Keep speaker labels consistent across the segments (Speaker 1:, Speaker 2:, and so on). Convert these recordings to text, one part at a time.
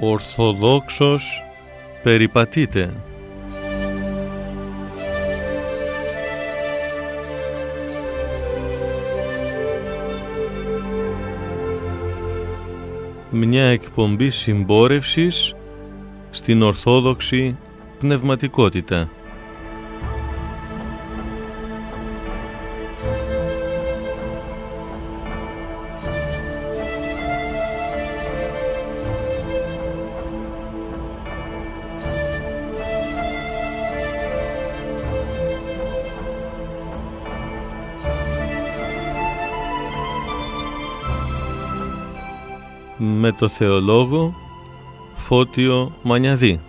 Speaker 1: ορθοδόξος περιπατείτε. Μια εκπομπή συμπόρευσης στην ορθόδοξη πνευματικότητα. το θεολόγο Φώτιο Μανιαδή.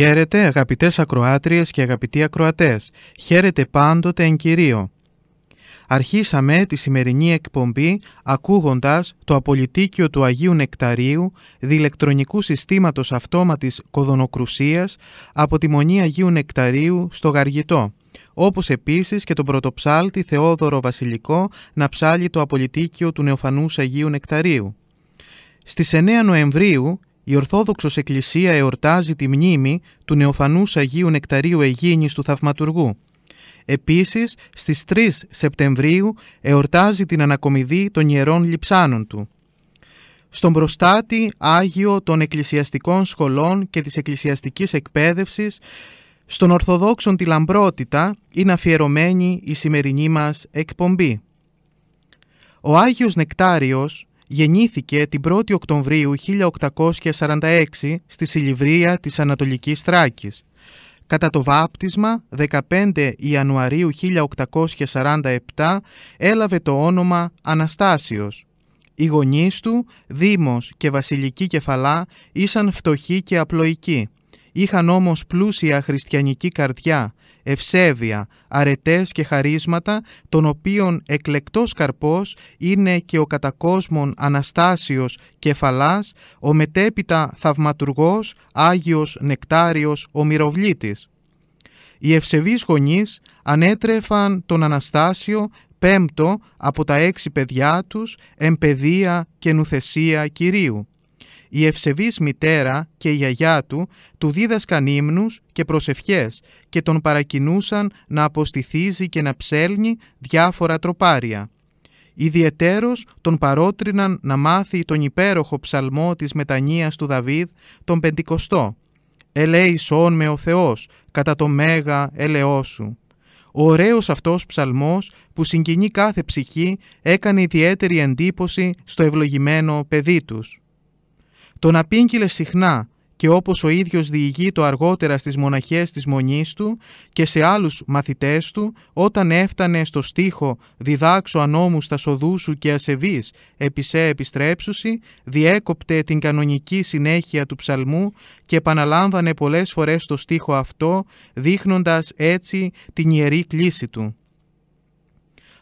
Speaker 2: Χαίρετε αγαπητές ακροάτριες και αγαπητοί ακροατές. Χαίρετε πάντοτε εν Κυρίω. Αρχίσαμε τη σημερινή εκπομπή ακούγοντας το απολυτίκιο του Αγίου Νεκταρίου διλεκτρονικού συστήματος αυτόματης κοδονοκρουσίας από τη Μονή Αγίου Νεκταρίου στο Γαργητό, όπως επίσης και τον πρωτοψάλτη Θεόδωρο Βασιλικό να ψάλει το απολυτίκιο του νεοφανούς Αγίου Νεκταρίου. Στις 9 Νοεμβρίου η Ορθόδοξος Εκκλησία εορτάζει τη μνήμη του νεοφανούς Αγίου Νεκταρίου Αιγίνης του Θαυματουργού. Επίσης, στις 3 Σεπτεμβρίου εορτάζει την ανακομιδή των Ιερών Λιψάνων του. Στον προστάτη Άγιο των Εκκλησιαστικών Σχολών και της Εκκλησιαστικής Εκπαίδευσης, στον Ορθοδόξον τη Λαμπρότητα είναι αφιερωμένη η σημερινή μας εκπομπή. Ο Άγιος Νεκτάριος, γεννήθηκε την 1η Οκτωβρίου 1846 στη Σιλιβρία της Ανατολικής Θράκης. Κατά το βάπτισμα, 15 Ιανουαρίου 1847, έλαβε το όνομα Αναστάσιος. Οι γονείς του, Δήμος και Βασιλική Κεφαλά, ήσαν φτωχοί και απλοϊκοί. Είχαν όμως πλούσια χριστιανική καρδιά, ευσέβεια, αρετές και χαρίσματα, των οποίων εκλεκτός καρπός είναι και ο κατακόσμων Αναστάσιος Κεφαλάς, ο μετέπειτα θαυματουργός Άγιος Νεκτάριος ο Μυροβλήτης. Οι ευσεβείς γονείς ανέτρεφαν τον Αναστάσιο πέμπτο από τα έξι παιδιά τους, εμπεδία και νουθεσία Κυρίου. Η ευσεβής μητέρα και η γιαγιά του του δίδασκαν ύμνους και προσευχές και τον παρακινούσαν να αποστηθίζει και να ψέλνει διάφορα τροπάρια. Ιδιαιτέρως τον παρότριναν να μάθει τον υπέροχο ψαλμό της μετανοίας του Δαβίδ, τον Πεντηκοστό. «Ελέησόν με ο Θεός, κατά το μέγα ελαιό σου». Ο ωραίος αυτός ψαλμός που συγκινεί κάθε ψυχή έκανε ιδιαίτερη εντύπωση στο ευλογημένο παιδί τους να απήγγειλε συχνά και όπως ο ίδιος διηγεί το αργότερα στις μοναχές της μονής του και σε άλλους μαθητές του, όταν έφτανε στο στίχο «Διδάξω ανόμου στα σοδού σου και ασεβείς, επισέ επιστρέψουση, διέκοπτε την κανονική συνέχεια του ψαλμού και επαναλάμβανε πολλές φορές το στίχο αυτό, δείχνοντας έτσι την ιερή κλίση του.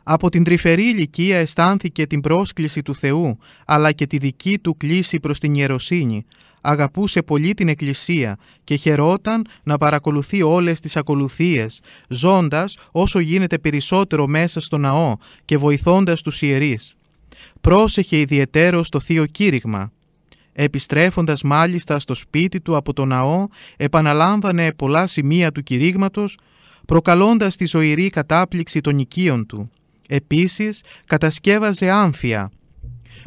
Speaker 2: Από την τρυφερή ηλικία αισθάνθηκε την πρόσκληση του Θεού, αλλά και τη δική του κλίση προς την ιεροσύνη. Αγαπούσε πολύ την Εκκλησία και χαιρόταν να παρακολουθεί όλες τις ακολουθίες, ζώντας όσο γίνεται περισσότερο μέσα στο ναό και βοηθώντας τους ιερείς. Πρόσεχε ιδιαίτερο το Θείο Κήρυγμα. Επιστρέφοντας μάλιστα στο σπίτι του από το ναό, επαναλάμβανε πολλά σημεία του κηρύγματος, προκαλώντας τη ζωηρή κατάπληξη των οικείων του. Επίσης κατασκεύαζε άμφια.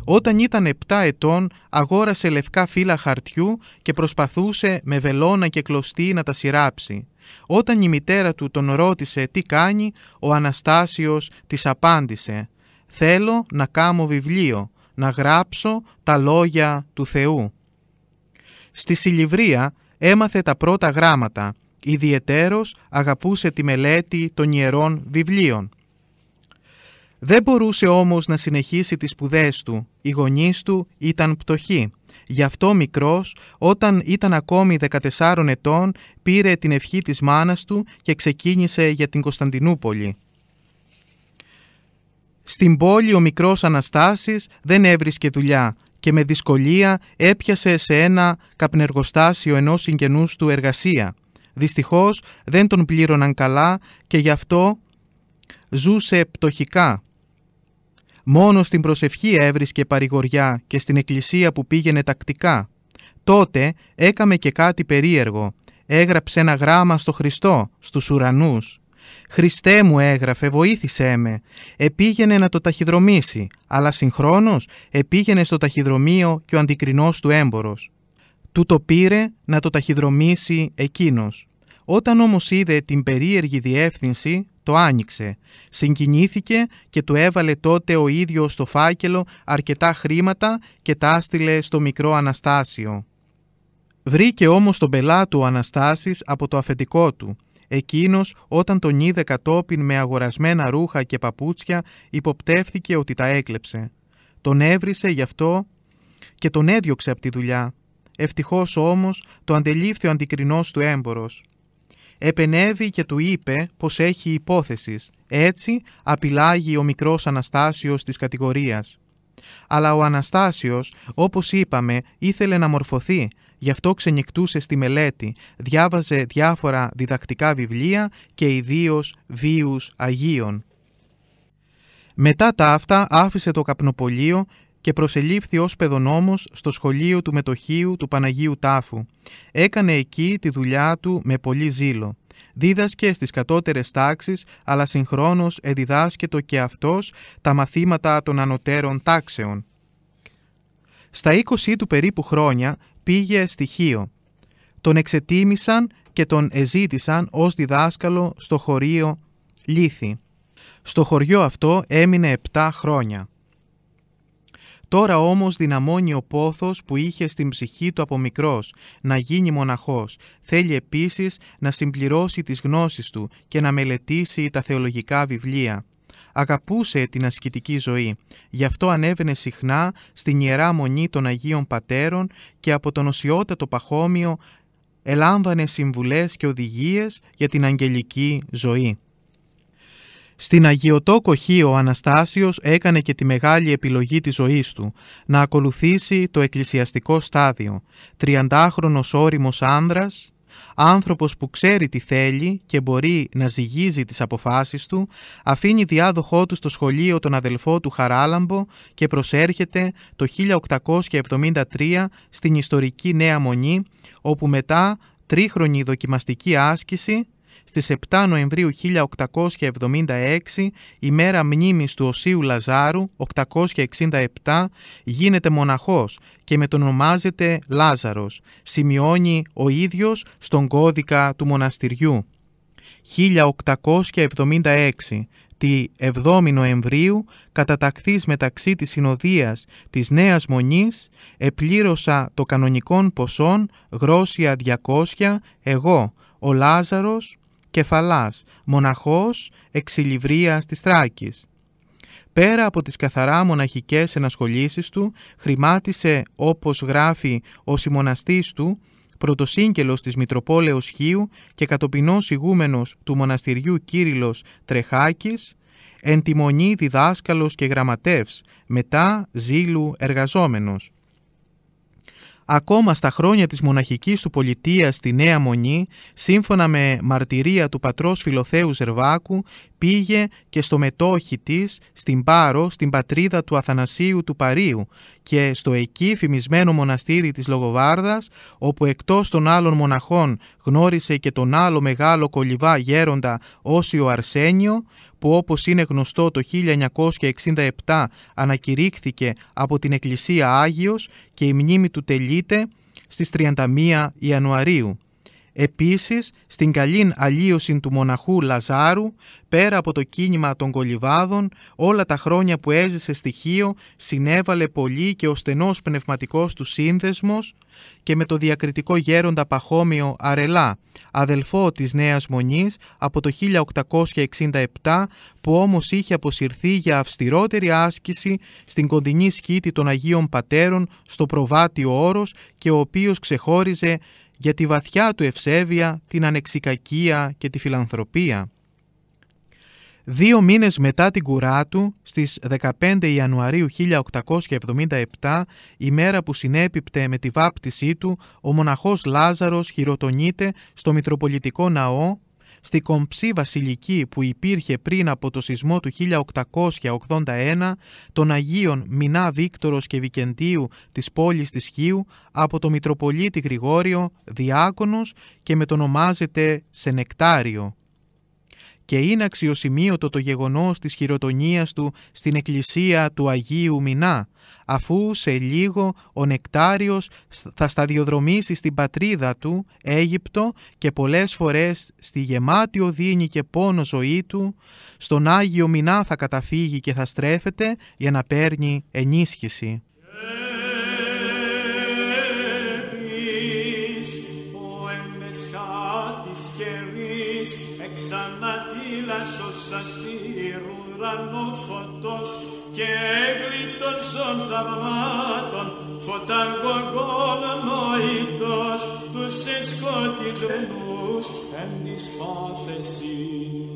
Speaker 2: Όταν ήταν 7 ετών αγόρασε λευκά φύλλα χαρτιού και προσπαθούσε με βελόνα και κλωστή να τα σειράψει. Όταν η μητέρα του τον ρώτησε τι κάνει, ο Αναστάσιος της απάντησε «Θέλω να κάμω βιβλίο, να γράψω τα λόγια του Θεού». Στη Σιλιβρία έμαθε τα πρώτα γράμματα. Ιδιαιτέρως αγαπούσε τη μελέτη των ιερών βιβλίων. Δεν μπορούσε όμως να συνεχίσει τις σπουδές του. Οι γονείς του ήταν πτωχοί. Γι' αυτό μικρός, όταν ήταν ακόμη 14 ετών, πήρε την ευχή της μάνας του και ξεκίνησε για την Κωνσταντινούπολη. Στην πόλη ο μικρός Αναστάσης δεν έβρισκε δουλειά και με δυσκολία έπιασε σε ένα καπνεργοστάσιο ενός συγγενούς του εργασία. Δυστυχώς δεν τον πλήρωναν καλά και γι' αυτό ζούσε πτωχικά. Μόνος στην προσευχή έβρισκε παρηγοριά και στην εκκλησία που πήγαινε τακτικά. Τότε έκαμε και κάτι περίεργο. Έγραψε ένα γράμμα στο Χριστό, στους ουρανούς. «Χριστέ μου» έγραφε, βοήθησέ με. Επήγαινε να το ταχυδρομήσει, αλλά συγχρόνως επήγαινε στο ταχυδρομείο και ο αντικρινός του έμπορος. Του το πήρε να το ταχυδρομήσει εκείνος. Όταν όμως είδε την περίεργη διεύθυνση, το άνοιξε. Συγκινήθηκε και του έβαλε τότε ο ίδιος στο φάκελο αρκετά χρήματα και τα άστειλε στο μικρό Αναστάσιο. Βρήκε όμως τον πελάτο ο Αναστάσης από το αφεντικό του. Εκείνος όταν τον είδε κατόπιν με αγορασμένα ρούχα και παπούτσια υποπτεύθηκε ότι τα έκλεψε. Τον έβρισε γι' αυτό και τον έδιωξε από τη δουλειά. Ευτυχώς όμως το αντελήφθη ο αντικρινός του έμπορος επενεύει και του είπε πως έχει υπόθεσης. Έτσι απειλάγει ο μικρός Αναστάσιος της κατηγορίας. Αλλά ο Αναστάσιος, όπως είπαμε, ήθελε να μορφωθεί, γι' αυτό ξενικτούσε στη μελέτη, διάβαζε διάφορα διδακτικά βιβλία και ιδίως βίους Αγίων. Μετά τα αυτά άφησε το καπνοπολείο και προσελήφθη ως παιδονόμος στο σχολείο του μετοχίου του Παναγίου Τάφου. Έκανε εκεί τη δουλειά του με πολύ ζήλο. Δίδασκε στις κατώτερες τάξεις, αλλά συγχρόνως εδιδάσκετο και αυτός τα μαθήματα των ανωτέρων τάξεων. Στα 20 του περίπου χρόνια πήγε στοιχείο. Τον εξετίμησαν και τον εζήτησαν ως διδάσκαλο στο χωρίο Λύθη. Στο χωριό αυτό έμεινε 7 χρόνια. Τώρα όμως δυναμώνει ο πόθος που είχε στην ψυχή του από μικρός, να γίνει μοναχός. Θέλει επίσης να συμπληρώσει τις γνώσεις του και να μελετήσει τα θεολογικά βιβλία. Αγαπούσε την ασκητική ζωή, γι' αυτό ανέβαινε συχνά στην Ιερά Μονή των Αγίων Πατέρων και από τον οσιότατο Παχώμιο ελάμβανε συμβουλές και οδηγίες για την αγγελική ζωή. Στην Χ ο Αναστάσιος έκανε και τη μεγάλη επιλογή της ζωής του, να ακολουθήσει το εκκλησιαστικό στάδιο. Τριαντάχρονος όριμος άνδρας, άνθρωπος που ξέρει τι θέλει και μπορεί να ζυγίζει τις αποφάσεις του, αφήνει διάδοχό του στο σχολείο τον αδελφό του Χαράλαμπο και προσέρχεται το 1873 στην ιστορική Νέα Μονή, όπου μετά τρίχρονη δοκιμαστική άσκηση στις 7 Νοεμβρίου 1876, η μέρα μνήμης του Οσίου Λαζάρου, 867, γίνεται μοναχός και με ονομάζεται Λάζαρος. Σημειώνει ο ίδιος στον κώδικα του μοναστηριού. 1876, τη 7η Νοεμβρίου, κατατακτή μεταξύ της Συνοδείας της Νέας Μονής, επλήρωσα το κανονικών ποσών γρόσια 200, εγώ, ο Λάζαρος, κεφαλάς, μοναχός ἐξιλιβρίας της Τράκης. Πέρα από τις καθαρά μοναχικές ενασχολήσεις του, χρημάτισε, όπως γράφει ο συμμοναστής του, πρωτοσύγκελος της Μητροπόλεως Χίου και κατοπινός ηγούμενος του μοναστηριού Κύριλλος Τρεχάκης, εν τιμονή διδάσκαλος και γραμματεύς, μετά ζήλου εργαζόμενος ακόμα στα χρόνια της μοναχικής του πολιτείας στη Νέα Μονή, σύμφωνα με μαρτυρία του πατρός Φιλοθέου Ζερβάκου πήγε και στο μετόχι της, στην Πάρο, στην πατρίδα του Αθανασίου του Παρίου και στο εκεί φημισμένο μοναστήρι της Λογοβάρδας, όπου εκτός των άλλων μοναχών γνώρισε και τον άλλο μεγάλο κολυβά γέροντα Όσιο Αρσένιο, που όπως είναι γνωστό το 1967 ανακηρύχθηκε από την Εκκλησία Άγιος και η μνήμη του τελείται στις 31 Ιανουαρίου. Επίσης, στην καλή αλλίωση του μοναχού Λαζάρου, πέρα από το κίνημα των κολυβάδων, όλα τα χρόνια που έζησε στη Χίο συνέβαλε πολύ και ο στενός πνευματικός του σύνδεσμος και με το διακριτικό γέροντα Παχώμιο Αρελά, αδελφό της Νέας Μονής από το 1867, που όμως είχε αποσυρθεί για αυστηρότερη άσκηση στην κοντινή σκήτη των Αγίων Πατέρων στο προβάτιο όρος και ο οποίος ξεχώριζε για τη βαθιά του ευσέβεια, την ανεξικακία και τη φιλανθρωπία. Δύο μήνες μετά την κουρά του, στις 15 Ιανουαρίου 1877, η μέρα που συνέπιπτε με τη βάπτισή του, ο μοναχός Λάζαρος χειροτονείται στο Μητροπολιτικό Ναό στη κομψή βασιλική που υπήρχε πριν από το σεισμό του 1881 των Αγίων Μινά Βίκτορος και Βικεντίου της πόλης της Χίου από το Μητροπολίτη Γρηγόριο, διάκονος και με τον ονομάζεται Σενεκτάριο και είναι αξιοσημείωτο το γεγονός της χειροτονίας του στην εκκλησία του Αγίου Μινά, αφού σε λίγο ο Νεκτάριος θα σταδιοδρομήσει στην πατρίδα του, Αίγυπτο, και πολλές φορές στη γεμάτη οδύνη και πόνο ζωή του, στον Άγιο Μινά θα καταφύγει και θα στρέφεται για να παίρνει ενίσχυση.
Speaker 3: των θαυμάτων, φωταργογόν νοητός, τους εσκοτισμένους εν της πόθεσιν.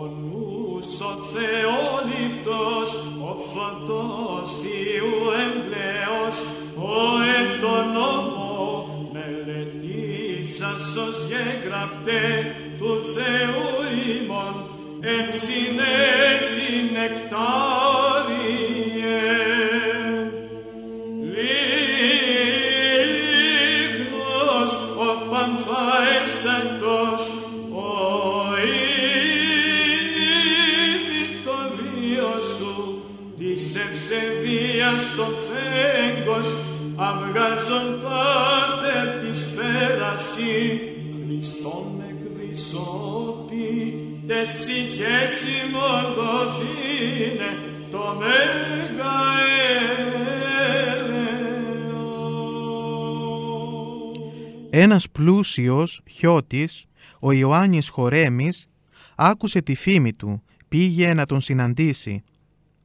Speaker 3: Ο νους ο Θεόλητος, ο φωτός Θείου εμπλέος, ο εν τον νόμο γεγραπτέ του Θεού ημών, εν συνέ συνεκτάς, το μέγα
Speaker 2: Ένας πλούσιος χιώτης, ο Ιωάννης Χορέμης, άκουσε τη φήμη του, πήγε να τον συναντήσει.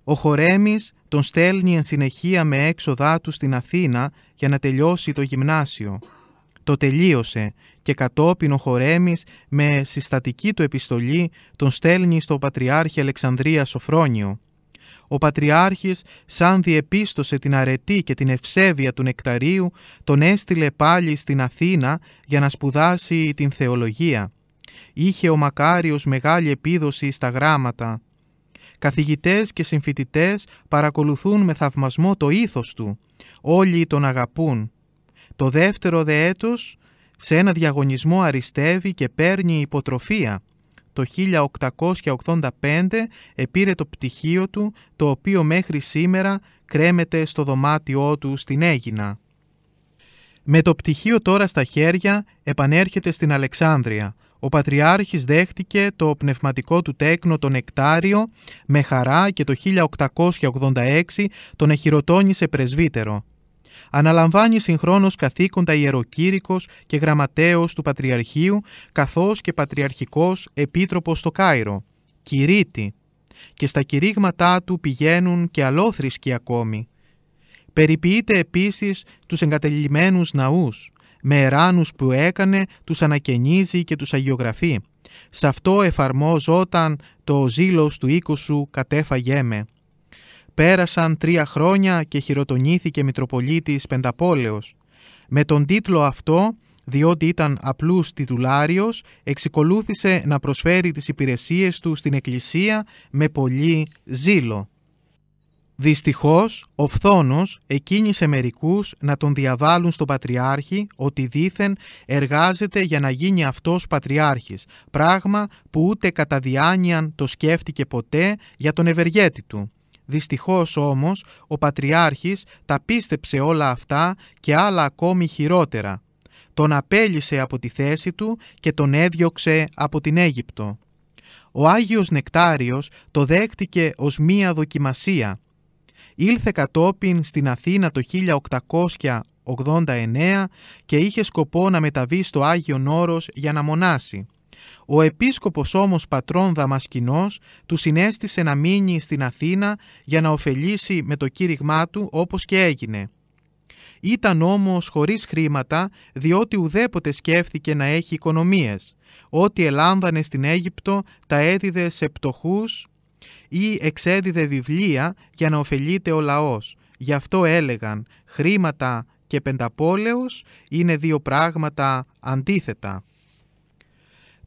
Speaker 2: Ο Χορέμης τον στέλνει εν συνεχεία με έξοδά του στην Αθήνα για να τελειώσει το γυμνάσιο το τελείωσε και κατόπιν ο Χορέμης με συστατική του επιστολή τον στέλνει στο Πατριάρχη Αλεξανδρίας Σοφρόνιο. Ο Πατριάρχης, σαν διεπίστωσε την αρετή και την ευσέβεια του νεκταρίου, τον έστειλε πάλι στην Αθήνα για να σπουδάσει την θεολογία. Είχε ο Μακάριος μεγάλη επίδοση στα γράμματα. Καθηγητές και συμφοιτητές παρακολουθούν με θαυμασμό το ήθος του. Όλοι τον αγαπούν. Το δεύτερο δε έτος σε ένα διαγωνισμό αριστεύει και παίρνει υποτροφία. Το 1885 επήρε το πτυχίο του, το οποίο μέχρι σήμερα κρέμεται στο δωμάτιό του στην Έγινα. Με το πτυχίο τώρα στα χέρια επανέρχεται στην Αλεξάνδρεια. Ο Πατριάρχης δέχτηκε το πνευματικό του τέκνο τον Εκτάριο με χαρά και το 1886 τον εχειροτώνησε πρεσβύτερο. Αναλαμβάνει συγχρόνως καθήκοντα ιεροκήρυκος και γραμματέο του Πατριαρχείου, καθώς και πατριαρχικός επίτροπος στο Κάιρο, κηρύτη, και στα κηρύγματά του πηγαίνουν και αλόθρησκοι ακόμη. Περιποιείται επίσης τους εγκατελειμμένους ναούς, με εράνους που έκανε τους ανακαινίζει και τους αγιογραφεί. Σε αυτό εφαρμόζόταν το ζήλος του οίκου σου κατέφαγέ με. Πέρασαν τρία χρόνια και χειροτονήθηκε Μητροπολίτης Πενταπόλεως. Με τον τίτλο αυτό, διότι ήταν απλούς τιτουλάριος, εξικολούθησε να προσφέρει τις υπηρεσίες του στην Εκκλησία με πολύ ζήλο. Δυστυχώς, ο φθόνος εκκίνησε μερικούς να τον διαβάλουν στον Πατριάρχη ότι δήθεν εργάζεται για να γίνει αυτός Πατριάρχης, πράγμα που ούτε κατά διάνοιαν το σκέφτηκε ποτέ για τον ευεργέτη του. Δυστυχώς όμως ο Πατριάρχης τα πίστεψε όλα αυτά και άλλα ακόμη χειρότερα. Τον απέλυσε από τη θέση του και τον έδιωξε από την Αίγυπτο. Ο Άγιος Νεκτάριος το δέχτηκε ως μία δοκιμασία. Ήλθε κατόπιν στην Αθήνα το 1889 και είχε σκοπό να μεταβεί στο Άγιο Όρος για να μονάσει. Ο επίσκοπος όμως πατρών Δαμασκηνός του συνέστησε να μείνει στην Αθήνα για να ωφελήσει με το κήρυγμά του όπως και έγινε. Ήταν όμως χωρίς χρήματα διότι ουδέποτε σκέφτηκε να έχει οικονομίες. Ό,τι ελάμβανε στην Αίγυπτο τα έδιδε σε πτωχούς ή εξέδιδε βιβλία για να ωφελείται ο λαός. Γι' αυτό έλεγαν «χρήματα και πενταπόλεως είναι δύο πράγματα αντίθετα».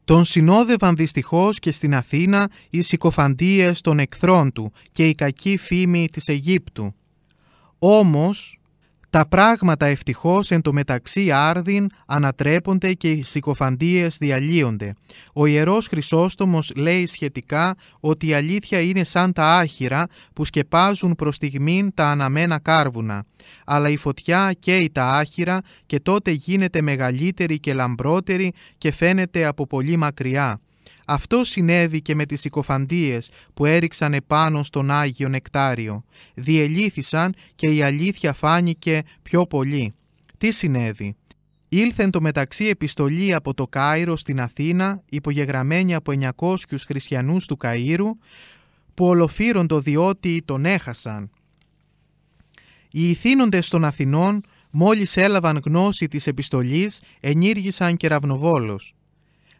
Speaker 2: Τον συνόδευαν δυστυχώς και στην Αθήνα οι συκοφαντίες των εχθρών του και η κακή φήμη της Αιγύπτου. Όμως, τα πράγματα ευτυχώς εν το μεταξύ άρδιν ανατρέπονται και οι συκοφαντίες διαλύονται. Ο Ιερός Χρυσόστομος λέει σχετικά ότι η αλήθεια είναι σαν τα άχυρα που σκεπάζουν προς στιγμήν τα αναμένα κάρβουνα. Αλλά η φωτιά καίει τα άχυρα και τότε γίνεται μεγαλύτερη και λαμπρότερη και φαίνεται από πολύ μακριά. Αυτό συνέβη και με τις οικοφαντίες που έριξαν επάνω στον Άγιο Νεκτάριο. Διελήθησαν και η αλήθεια φάνηκε πιο πολύ. Τι συνέβη. Ήλθεν το μεταξύ επιστολή από το Κάιρο στην Αθήνα, υπογεγραμμένη από 900 χριστιανούς του Καΐρου, που ολοφύροντο διότι τον έχασαν. Οι ηθήνοντες των Αθηνών, μόλις έλαβαν γνώση της επιστολής, ενήργησαν κεραυνοβόλος.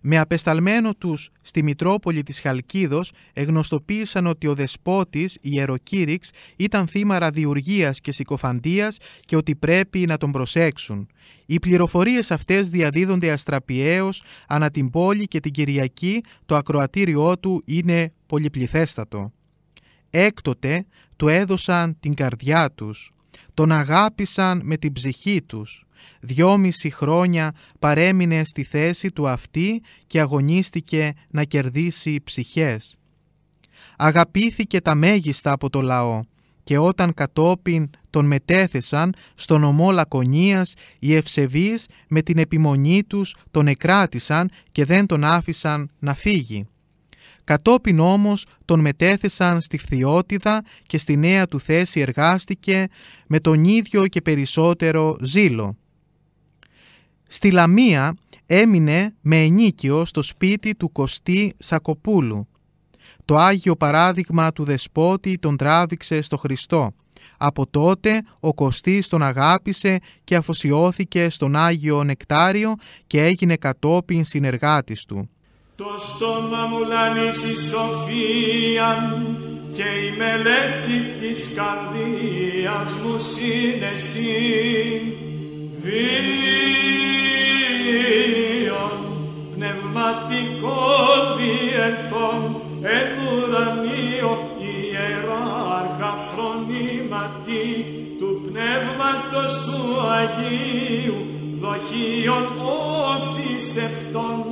Speaker 2: Με απεσταλμένο τους στη Μητρόπολη της Χαλκίδος εγνωστοποίησαν ότι ο δεσπότης Ιεροκήρυξ ήταν θύμα ραδιουργίας και συκοφαντίας και ότι πρέπει να τον προσέξουν. Οι πληροφορίες αυτές διαδίδονται αστραπιαίως ανά την πόλη και την Κυριακή το ακροατήριό του είναι πολυπληθέστατο. Έκτοτε του έδωσαν την καρδιά τους, τον αγάπησαν με την ψυχή τους δυόμιση χρόνια παρέμεινε στη θέση του αυτή και αγωνίστηκε να κερδίσει ψυχές. Αγαπήθηκε τα μέγιστα από το λαό και όταν κατόπιν τον μετέθεσαν στον ομό Λακωνίας, οι ευσεβείς με την επιμονή τους τον εκράτησαν και δεν τον άφησαν να φύγει. Κατόπιν όμως τον μετέθεσαν στη φθιώτιδα και στη νέα του θέση εργάστηκε με τον ίδιο και περισσότερο ζήλο. Στη Λαμία έμεινε με ενίκιο στο σπίτι του Κωστή Σακοπούλου. Το Άγιο Παράδειγμα του Δεσπότη τον τράβηξε στο Χριστό. Από τότε ο Κωστής τον αγάπησε και αφοσιώθηκε στον Άγιο Νεκτάριο και έγινε κατόπιν συνεργάτης του.
Speaker 3: Το στόμα μου σοφία και η μελέτη της καρδίας μου βίων πνευματικών διεθών εν ουρανίο ιεράρχα φρονήματι του πνεύματος του Αγίου δοχείων όθησεπτών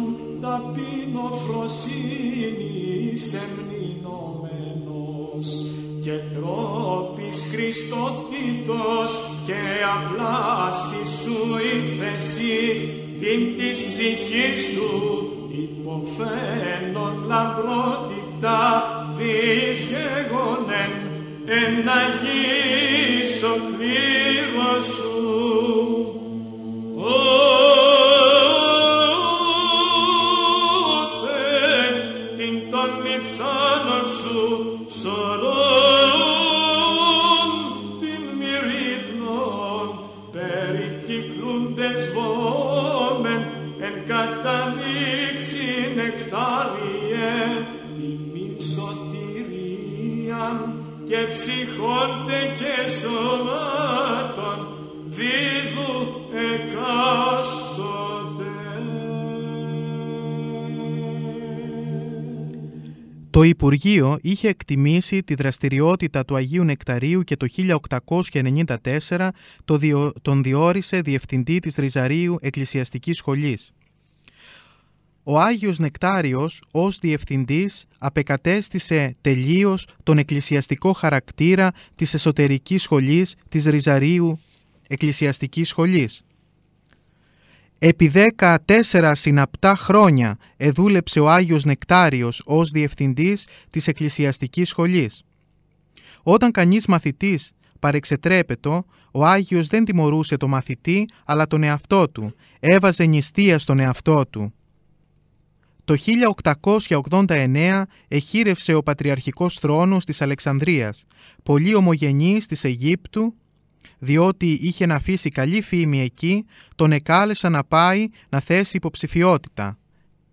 Speaker 3: ταπεινοφροσύνη
Speaker 4: σεμνηνόμενος
Speaker 3: και τρόπης Χριστότητος και απλάς στη σου η θέση την της ψυχής σου υποφαίνον λαμπρότητα δεις γεγονέν εν αγίσο σου. ψυχόντε και σωμάτων δίδου εκάστοτε.
Speaker 2: Το Υπουργείο είχε εκτιμήσει τη δραστηριότητα του Αγίου Νεκταρίου και το 1894 τον διόρισε διευθυντή της Ριζαρίου Εκκλησιαστικής Σχολής ο Άγιος Νεκτάριος ως διευθυντής απεκατέστησε τελείως τον εκκλησιαστικό χαρακτήρα της εσωτερικής σχολής της Ριζαρίου Εκκλησιαστικής Σχολής. Επί 14 συναπτά χρόνια εδούλεψε ο Άγιος Νεκτάριος ως διευθυντής της Εκκλησιαστικής Σχολής. Όταν κανείς μαθητής παρεξετρέπετο, ο Άγιος δεν τιμωρούσε το μαθητή αλλά τον εαυτό του, έβαζε νηστεία στον εαυτό του το 1889 εχείρευσε ο Πατριαρχικός Θρόνος της Αλεξανδρίας, πολύ ομογενής της Αιγύπτου, διότι είχε να αφήσει καλή φήμη εκεί, τον εκάλεσαν να πάει να θέσει υποψηφιότητα.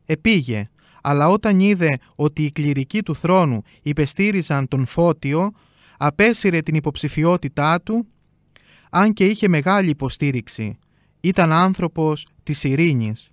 Speaker 2: Επήγε, αλλά όταν είδε ότι οι κληρικοί του θρόνου υπεστήριζαν τον Φώτιο, απέσυρε την υποψηφιότητά του, αν και είχε μεγάλη υποστήριξη. Ήταν άνθρωπος της ειρήνης.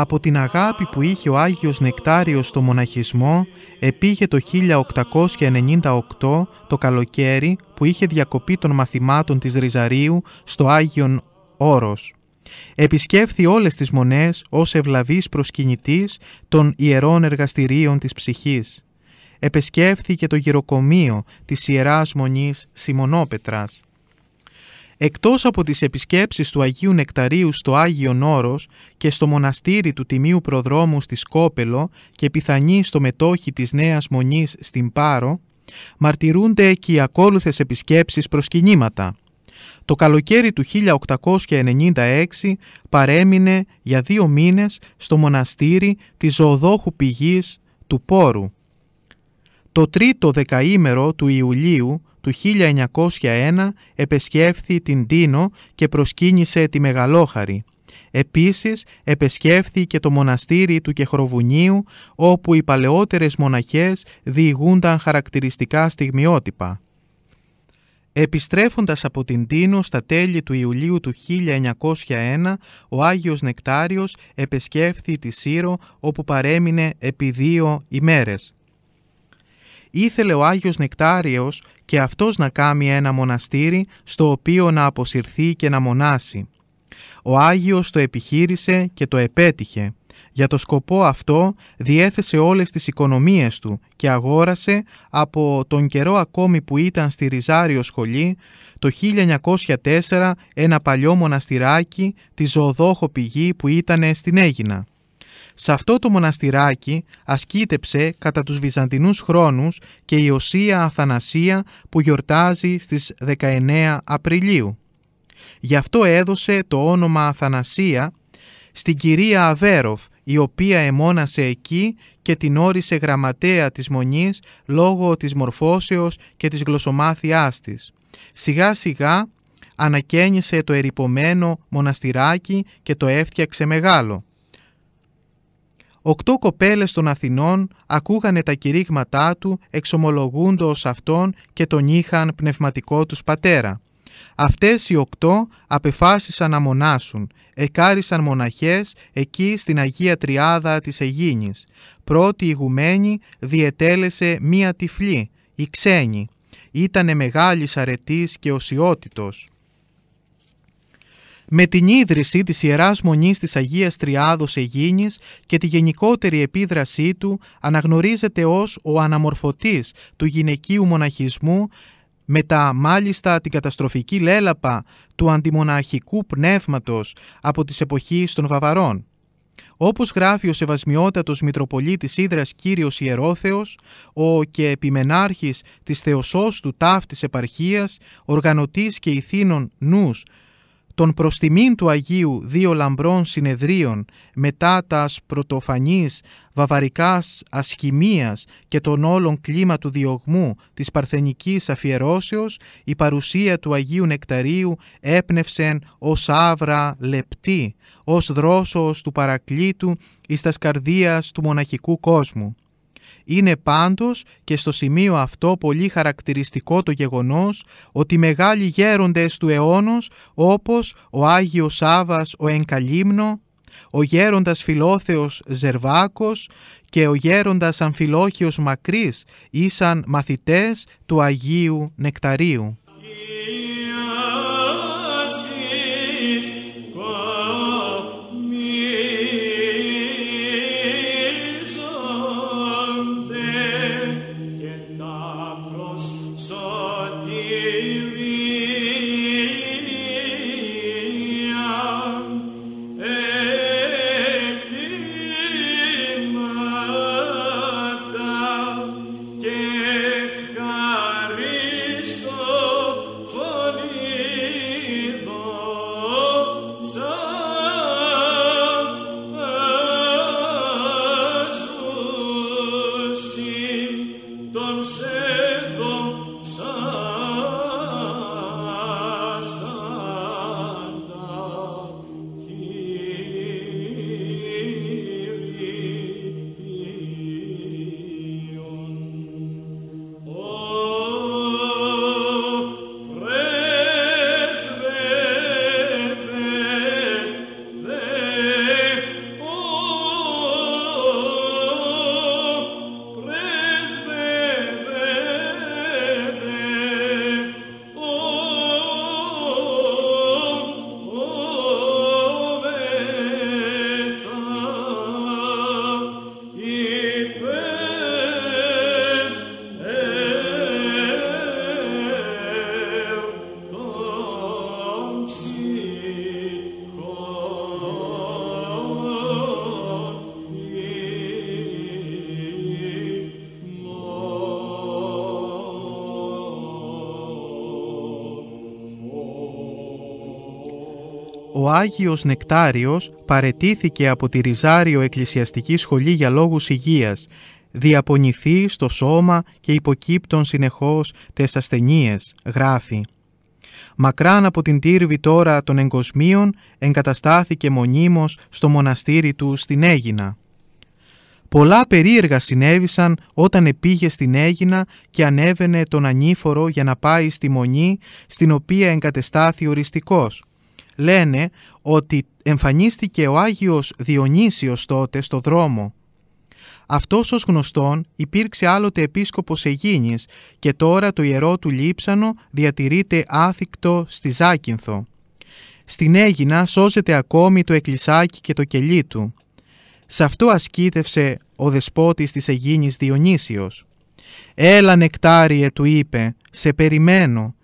Speaker 2: από την αγάπη που είχε ο Άγιος Νεκτάριος στο μοναχισμό επήγε το 1898 το καλοκαίρι που είχε διακοπή των μαθημάτων της Ριζαρίου στο Άγιον Όρος. Επισκέφθη όλες τις μονές ως ευλαβής προσκυνητής των ιερών εργαστηρίων της ψυχής. Επισκέφθηκε το γυροκομείο της Ιεράς Μονής Σιμονόπετρας. Εκτός από τις επισκέψεις του Αγίου Νεκταρίου στο Άγιο Νόρος και στο μοναστήρι του Τιμίου Προδρόμου στη Σκόπελο και πιθανή στο μετόχι της Νέας Μονής στην Πάρο, μαρτυρούνται και οι ακόλουθες επισκέψεις προσκυνήματα. Το καλοκαίρι του 1896 παρέμεινε για δύο μήνες στο μοναστήρι της Ζωοδόχου Πηγής του Πόρου. Το τρίτο δεκαήμερο του Ιουλίου του 1901 επεσκέφθη την Τίνο και προσκύνησε τη Μεγαλόχαρη. Επίσης επεσκέφθη και το μοναστήρι του Κεχροβουνίου όπου οι παλαιότερες μοναχές διηγούνταν χαρακτηριστικά στιγμιότυπα. Επιστρέφοντας από την Τίνο στα τέλη του Ιουλίου του 1901, ο Άγιος Νεκτάριος επεσκέφθη τη Σύρο όπου παρέμεινε επί δύο ημέρες ήθελε ο Άγιος Νεκτάριος και αυτός να κάνει ένα μοναστήρι στο οποίο να αποσυρθεί και να μονάσει. Ο Άγιος το επιχείρησε και το επέτυχε. Για το σκοπό αυτό διέθεσε όλες τις οικονομίες του και αγόρασε από τον καιρό ακόμη που ήταν στη Ριζάριο σχολή το 1904 ένα παλιό μοναστηράκι τη Ζωοδόχο πηγή που ήταν στην Έγινα. Σε αυτό το μοναστηράκι ασκήτεψε κατά τους βυζαντινούς χρόνους και η Οσία Αθανασία που γιορτάζει στις 19 Απριλίου. Γι' αυτό έδωσε το όνομα Αθανασία στην κυρία Αβέροφ, η οποία εμόνασε εκεί και την όρισε γραμματέα της Μονής λόγω της μορφώσεως και της γλωσσομάθειάς της. Σιγά σιγά ανακαίνισε το ερυπωμένο μοναστηράκι και το έφτιαξε μεγάλο. Οκτώ κοπέλες των Αθηνών ακούγανε τα κηρύγματά του, ως αυτόν και τον είχαν πνευματικό τους πατέρα. Αυτές οι οκτώ απεφάσισαν να μονάσουν, εκάρισαν μοναχές εκεί στην Αγία Τριάδα της Αιγίνης. Πρώτη ηγουμένη διετέλεσε μία τυφλή, η ξένη. Ήτανε μεγάλης αρετής και οσιότητος με την ίδρυση της Ιεράς Μονής της Αγίας Τριάδος Αιγίνης και τη γενικότερη επίδρασή του αναγνωρίζεται ως ο αναμορφωτής του γυναικείου μοναχισμού μετά μάλιστα την καταστροφική λέλαπα του αντιμοναχικού πνεύματος από τις εποχής των Βαβαρών. Όπως γράφει ο Σεβασμιότατος Μητροπολίτης Ήδρας Κύριος Ιερόθεος, ο και επιμενάρχης της του Ταύτης Επαρχίας, οργανωτής και ηθήνων νους τον προστιμήν του Αγίου δύο λαμπρών συνεδρίων μετά τας πρωτοφανής βαβαρικάς ασχημίας και τον όλον κλίμα του διωγμού της παρθενικής αφιερώσεως, η παρουσία του Αγίου Νεκταρίου έπνευσεν ως άβρα λεπτή, ως δρόσος του παρακλήτου εις τας καρδίας του μοναχικού κόσμου. Είναι πάντως και στο σημείο αυτό πολύ χαρακτηριστικό το γεγονός ότι μεγάλοι γέροντες του αιώνος όπως ο Άγιος Σάβας ο Εγκαλύμνο, ο γέροντας Φιλόθεος Ζερβάκος και ο γέροντας Αμφιλόχιος Μακρής ήσαν μαθητές του Αγίου Νεκταρίου. Άγιος Νεκτάριος παρετήθηκε από τη Ριζάριο Εκκλησιαστική Σχολή για λόγους υγείας, διαπονηθεί στο σώμα και υποκύπτων συνεχώς τες ασθενείες, γράφει. Μακράν από την τύρβη τώρα των εγκοσμίων, εγκαταστάθηκε μονίμως στο μοναστήρι του στην Έγινα. Πολλά περίεργα συνέβησαν όταν επήγε στην Έγινα και ανέβαινε τον ανήφορο για να πάει στη μονή στην οποία εγκατεστάθη οριστικός – λένε ότι εμφανίστηκε ο Άγιος Διονύσιος τότε στο δρόμο. Αυτός ως γνωστόν υπήρξε άλλοτε επίσκοπος Αιγίνης και τώρα το ιερό του Λείψανο διατηρείται άθικτο στη Ζάκυνθο. Στην Έγινα σώζεται ακόμη το εκκλησάκι και το κελί του. Σε αυτό ασκήτευσε ο δεσπότης της Αιγίνης Διονύσιος. «Έλα νεκτάριε» του είπε «Σε περιμένω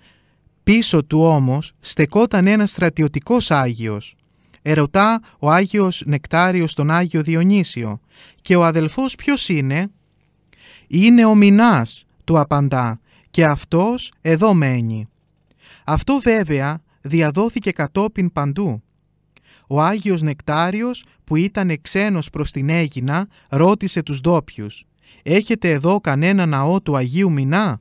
Speaker 2: Πίσω του όμως στεκόταν ένας στρατιωτικός Άγιος. Ερωτά ο Άγιος Νεκτάριος τον Άγιο Διονύσιο «Και ο αδελφός ποιος είναι» «Είναι ο Μινάς» του απαντά «και αυτός εδώ μένει». Αυτό βέβαια διαδόθηκε κατόπιν παντού. Ο Άγιος Νεκτάριος που ήταν ξένος προς την Αίγινα ρώτησε τους ντόπιους. «Έχετε εδώ κανένα ναό του Αγίου Μινά»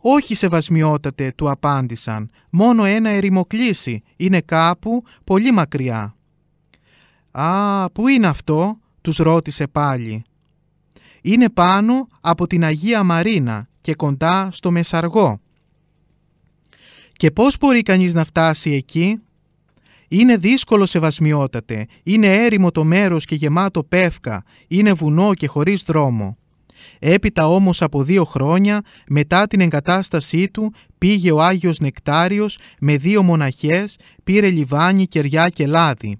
Speaker 2: «Όχι σεβασμιότατε», του απάντησαν, «μόνο ένα ερημοκλήσι, είναι κάπου πολύ μακριά». «Α, πού είναι αυτό», τους ρώτησε πάλι. «Είναι πάνω από την Αγία Μαρίνα και κοντά στο Μεσαργό». «Και πώς μπορεί κανείς να φτάσει εκεί» Είναι δύσκολο σεβασμιότατε, είναι έρημο το μέρος και γεμάτο πεύκα, είναι βουνό και χωρίς δρόμο. Έπειτα όμως από δύο χρόνια, μετά την εγκατάστασή του, πήγε ο Άγιος Νεκτάριος με δύο μοναχές, πήρε λιβάνι, κεριά και λάδι.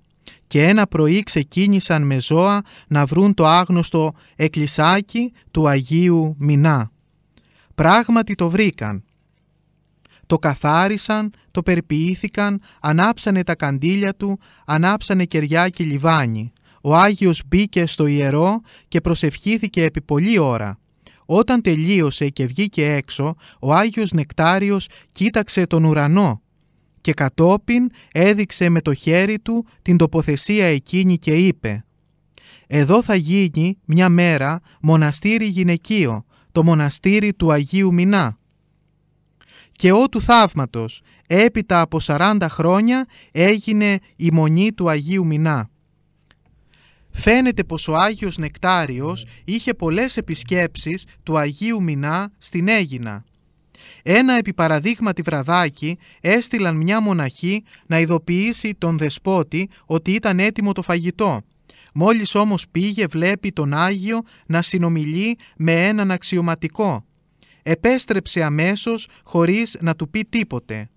Speaker 2: Και ένα πρωί ξεκίνησαν με ζώα να βρουν το άγνωστο εκκλησάκι του Αγίου Μινά. Πράγματι το βρήκαν. Το καθάρισαν, το περποιήθηκαν, ανάψανε τα καντήλια του, ανάψανε κεριά και λιβάνι ο Άγιος μπήκε στο ιερό και προσευχήθηκε επί πολλή ώρα. Όταν τελείωσε και βγήκε έξω, ο Άγιος Νεκτάριος κοίταξε τον ουρανό και κατόπιν έδειξε με το χέρι του την τοποθεσία εκείνη και είπε «Εδώ θα γίνει μια μέρα μοναστήρι γυναικείο, το μοναστήρι του Αγίου Μινά». Και ό του θαύματος, έπειτα από 40 χρόνια έγινε η μονή του Αγίου Μινά. Φαίνεται πως ο Άγιος Νεκτάριος είχε πολλές επισκέψεις του Αγίου Μινά στην Έγινα. Ένα επιπαραδείγματι βραδάκι έστειλαν μια μοναχή να ειδοποιήσει τον δεσπότη ότι ήταν έτοιμο το φαγητό. Μόλις όμως πήγε βλέπει τον Άγιο να συνομιλεί με έναν αξιωματικό. Επέστρεψε αμέσως χωρίς να του πει τίποτε.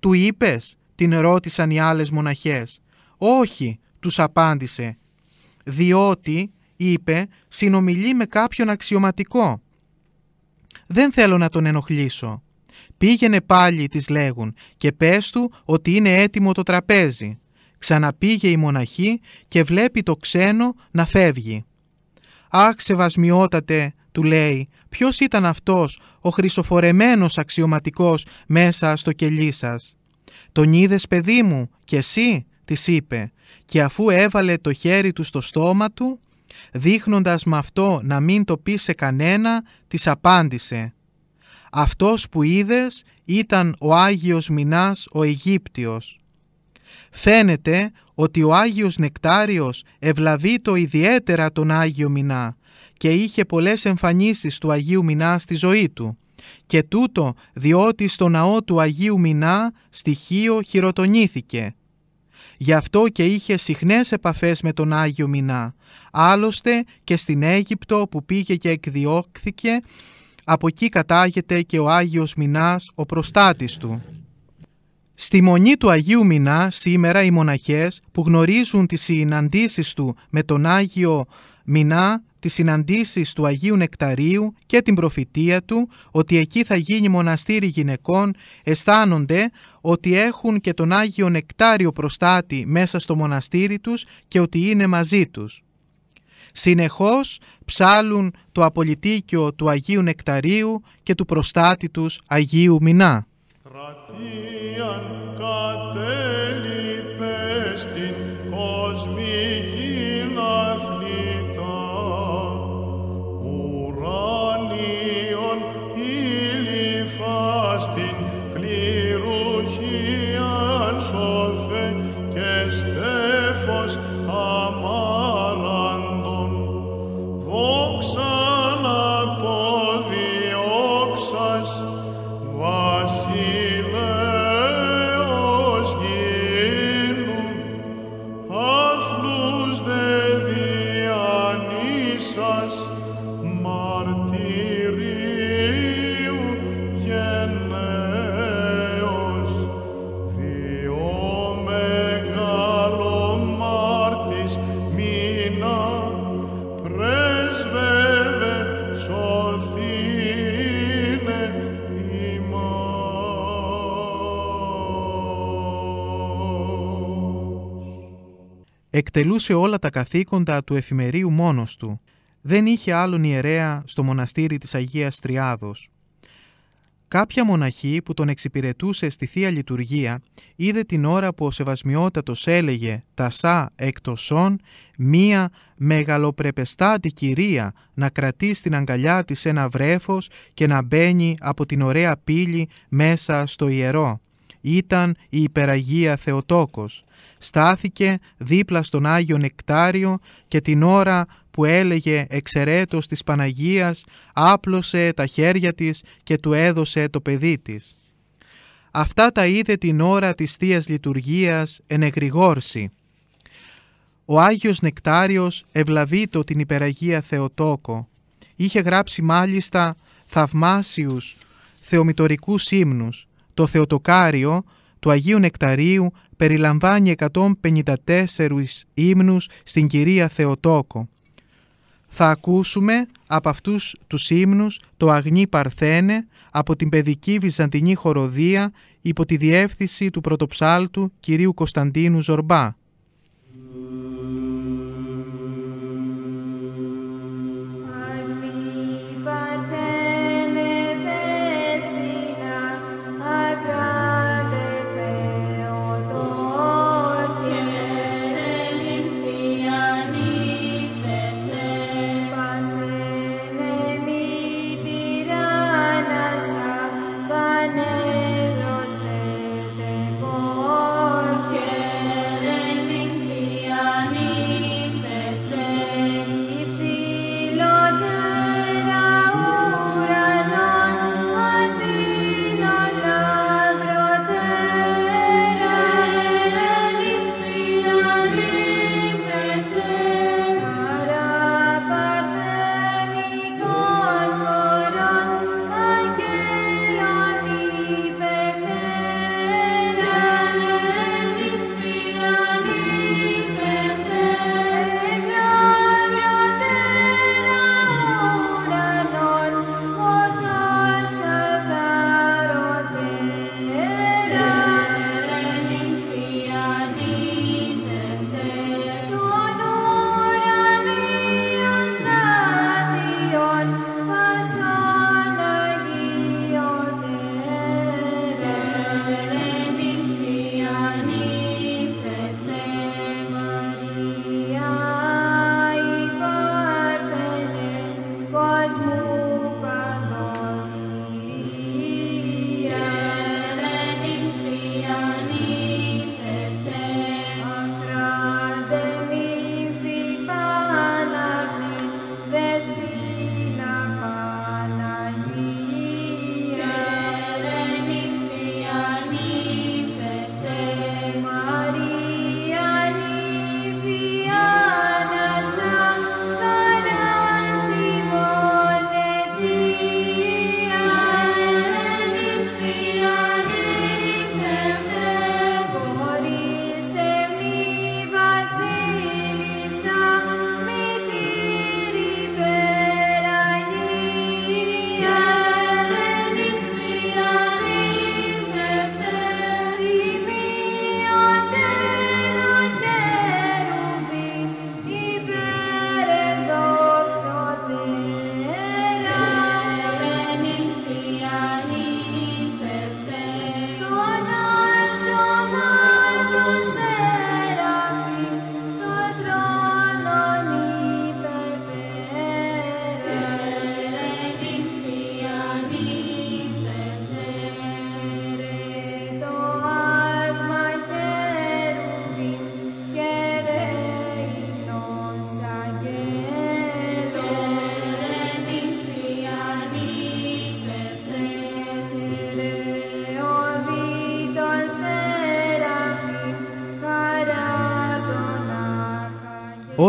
Speaker 2: «Του είπες» την ρώτησαν οι άλλες μοναχές. «Όχι», τους απάντησε «Διότι», είπε, «συνομιλεί με κάποιον αξιωματικό». «Δεν θέλω να τον ενοχλήσω». «Πήγαινε πάλι», της λέγουν, «και πες του ότι είναι έτοιμο το τραπέζι». Ξαναπήγε η μοναχή και βλέπει το ξένο να φεύγει. «Αχ, σεβασμιότατε», του λέει, «ποιος ήταν αυτός ο χρυσοφορεμένος αξιωματικός μέσα στο κελί σας». «Τον είδες παιδί μου, και εσύ», της είπε, και αφού έβαλε το χέρι του στο στόμα του, δείχνοντας με αυτό να μην το πει σε κανένα, της απάντησε «Αυτός που είδες ήταν ο Άγιος Μινάς ο Αιγύπτιος». Φαίνεται ότι ο Άγιος Νεκτάριος ευλαβεί το ιδιαίτερα τον Άγιο Μινά και είχε πολλές εμφανίσεις του Αγίου Μινά στη ζωή του και τούτο διότι στο ναό του Αγίου Μινά στοιχείο χειροτονήθηκε Γι' αυτό και είχε συχνές επαφές με τον Άγιο Μινά. Άλλωστε και στην Αίγυπτο που πήγε και εκδιώχθηκε, από εκεί κατάγεται και ο Άγιος Μινάς, ο προστάτης του. Στη μονή του Αγίου Μινά σήμερα οι μοναχές που γνωρίζουν τις συναντήσεις του με τον Άγιο Μινά τις συναντήσεις του Αγίου Νεκταρίου και την προφητεία του ότι εκεί θα γίνει μοναστήρι γυναικών αισθάνονται ότι έχουν και τον Άγιο Νεκτάριο προστάτη μέσα στο μοναστήρι τους και ότι είναι μαζί τους. Συνεχώς ψάλουν το απολυτίκιο του Αγίου Νεκταρίου και του προστάτη τους Αγίου Μινά. εκτελούσε όλα τα καθήκοντα του εφημερίου μόνος του. Δεν είχε άλλον ιερέα στο μοναστήρι της Αγίας Τριάδος. Κάποια μοναχή που τον εξυπηρετούσε στη Θεία Λειτουργία είδε την ώρα που ο Σεβασμιότατος έλεγε τα εκ το σον» μία μεγαλοπρεπεστάτη κυρία να κρατεί στην αγκαλιά της ένα βρέφος και να μπαίνει από την ωραία πύλη μέσα στο ιερό» ήταν η υπεραγία Θεοτόκος. Στάθηκε δίπλα στον Άγιο Νεκτάριο και την ώρα που έλεγε εξαιρέτως της Παναγίας άπλωσε τα χέρια της και του έδωσε το παιδί της. Αυτά τα είδε την ώρα της Θείας Λειτουργίας εγρηγόρση. Ο Άγιος Νεκτάριος ευλαβείτο την υπεραγία Θεοτόκο. Είχε γράψει μάλιστα θαυμάσιους θεομητορικούς ύμνους το Θεοτοκάριο του Αγίου Νεκταρίου περιλαμβάνει 154 ύμνους στην Κυρία Θεοτόκο. Θα ακούσουμε από αυτούς τους ύμνους το Αγνή Παρθένε από την παιδική βυζαντινή χοροδία υπό τη διεύθυνση του πρωτοψάλτου κυρίου Κωνσταντίνου Ζορμπά.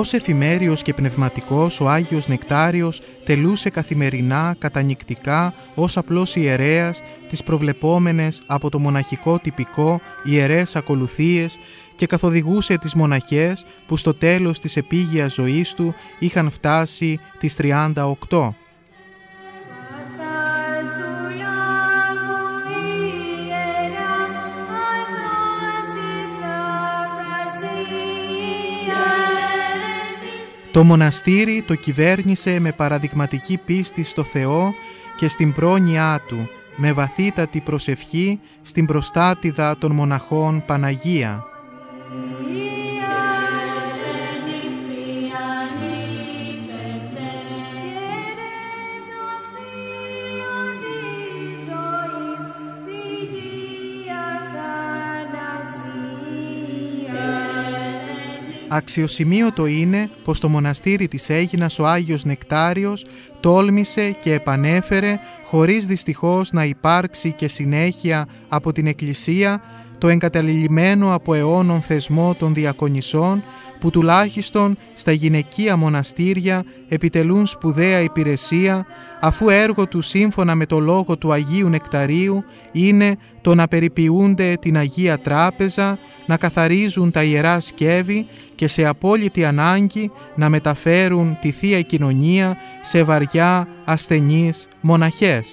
Speaker 2: Ως εφημέριος και πνευματικός ο Άγιος Νεκτάριος τελούσε καθημερινά, κατανικτικά, ως απλός ιερέας τις προβλεπόμενες από το μοναχικό τυπικό ιερές ακολουθίες και καθοδηγούσε τις μοναχές που στο τέλος της επίγειας ζωής του είχαν φτάσει τις 38. Το μοναστήρι το κυβέρνησε με παραδειγματική πίστη στο Θεό και στην πρόνοιά Του, με βαθύτατη προσευχή στην προστάτηδα των μοναχών Παναγία. Αξιοσημείωτο είναι πως το μοναστήρι της έγινας ο Άγιος Νεκτάριος τόλμησε και επανέφερε, χωρίς δυστυχώς να υπάρξει και συνέχεια από την Εκκλησία, το εγκαταλειμμένο από αιώνων θεσμό των διακονισών που τουλάχιστον στα γυναικεία μοναστήρια επιτελούν σπουδαία υπηρεσία αφού έργο του σύμφωνα με το λόγο του Αγίου Νεκταρίου είναι το να περιποιούνται την Αγία Τράπεζα, να καθαρίζουν τα Ιερά Σκεύη και σε απόλυτη ανάγκη να μεταφέρουν τη Θεία Κοινωνία σε βαριά ασθενείς μοναχές.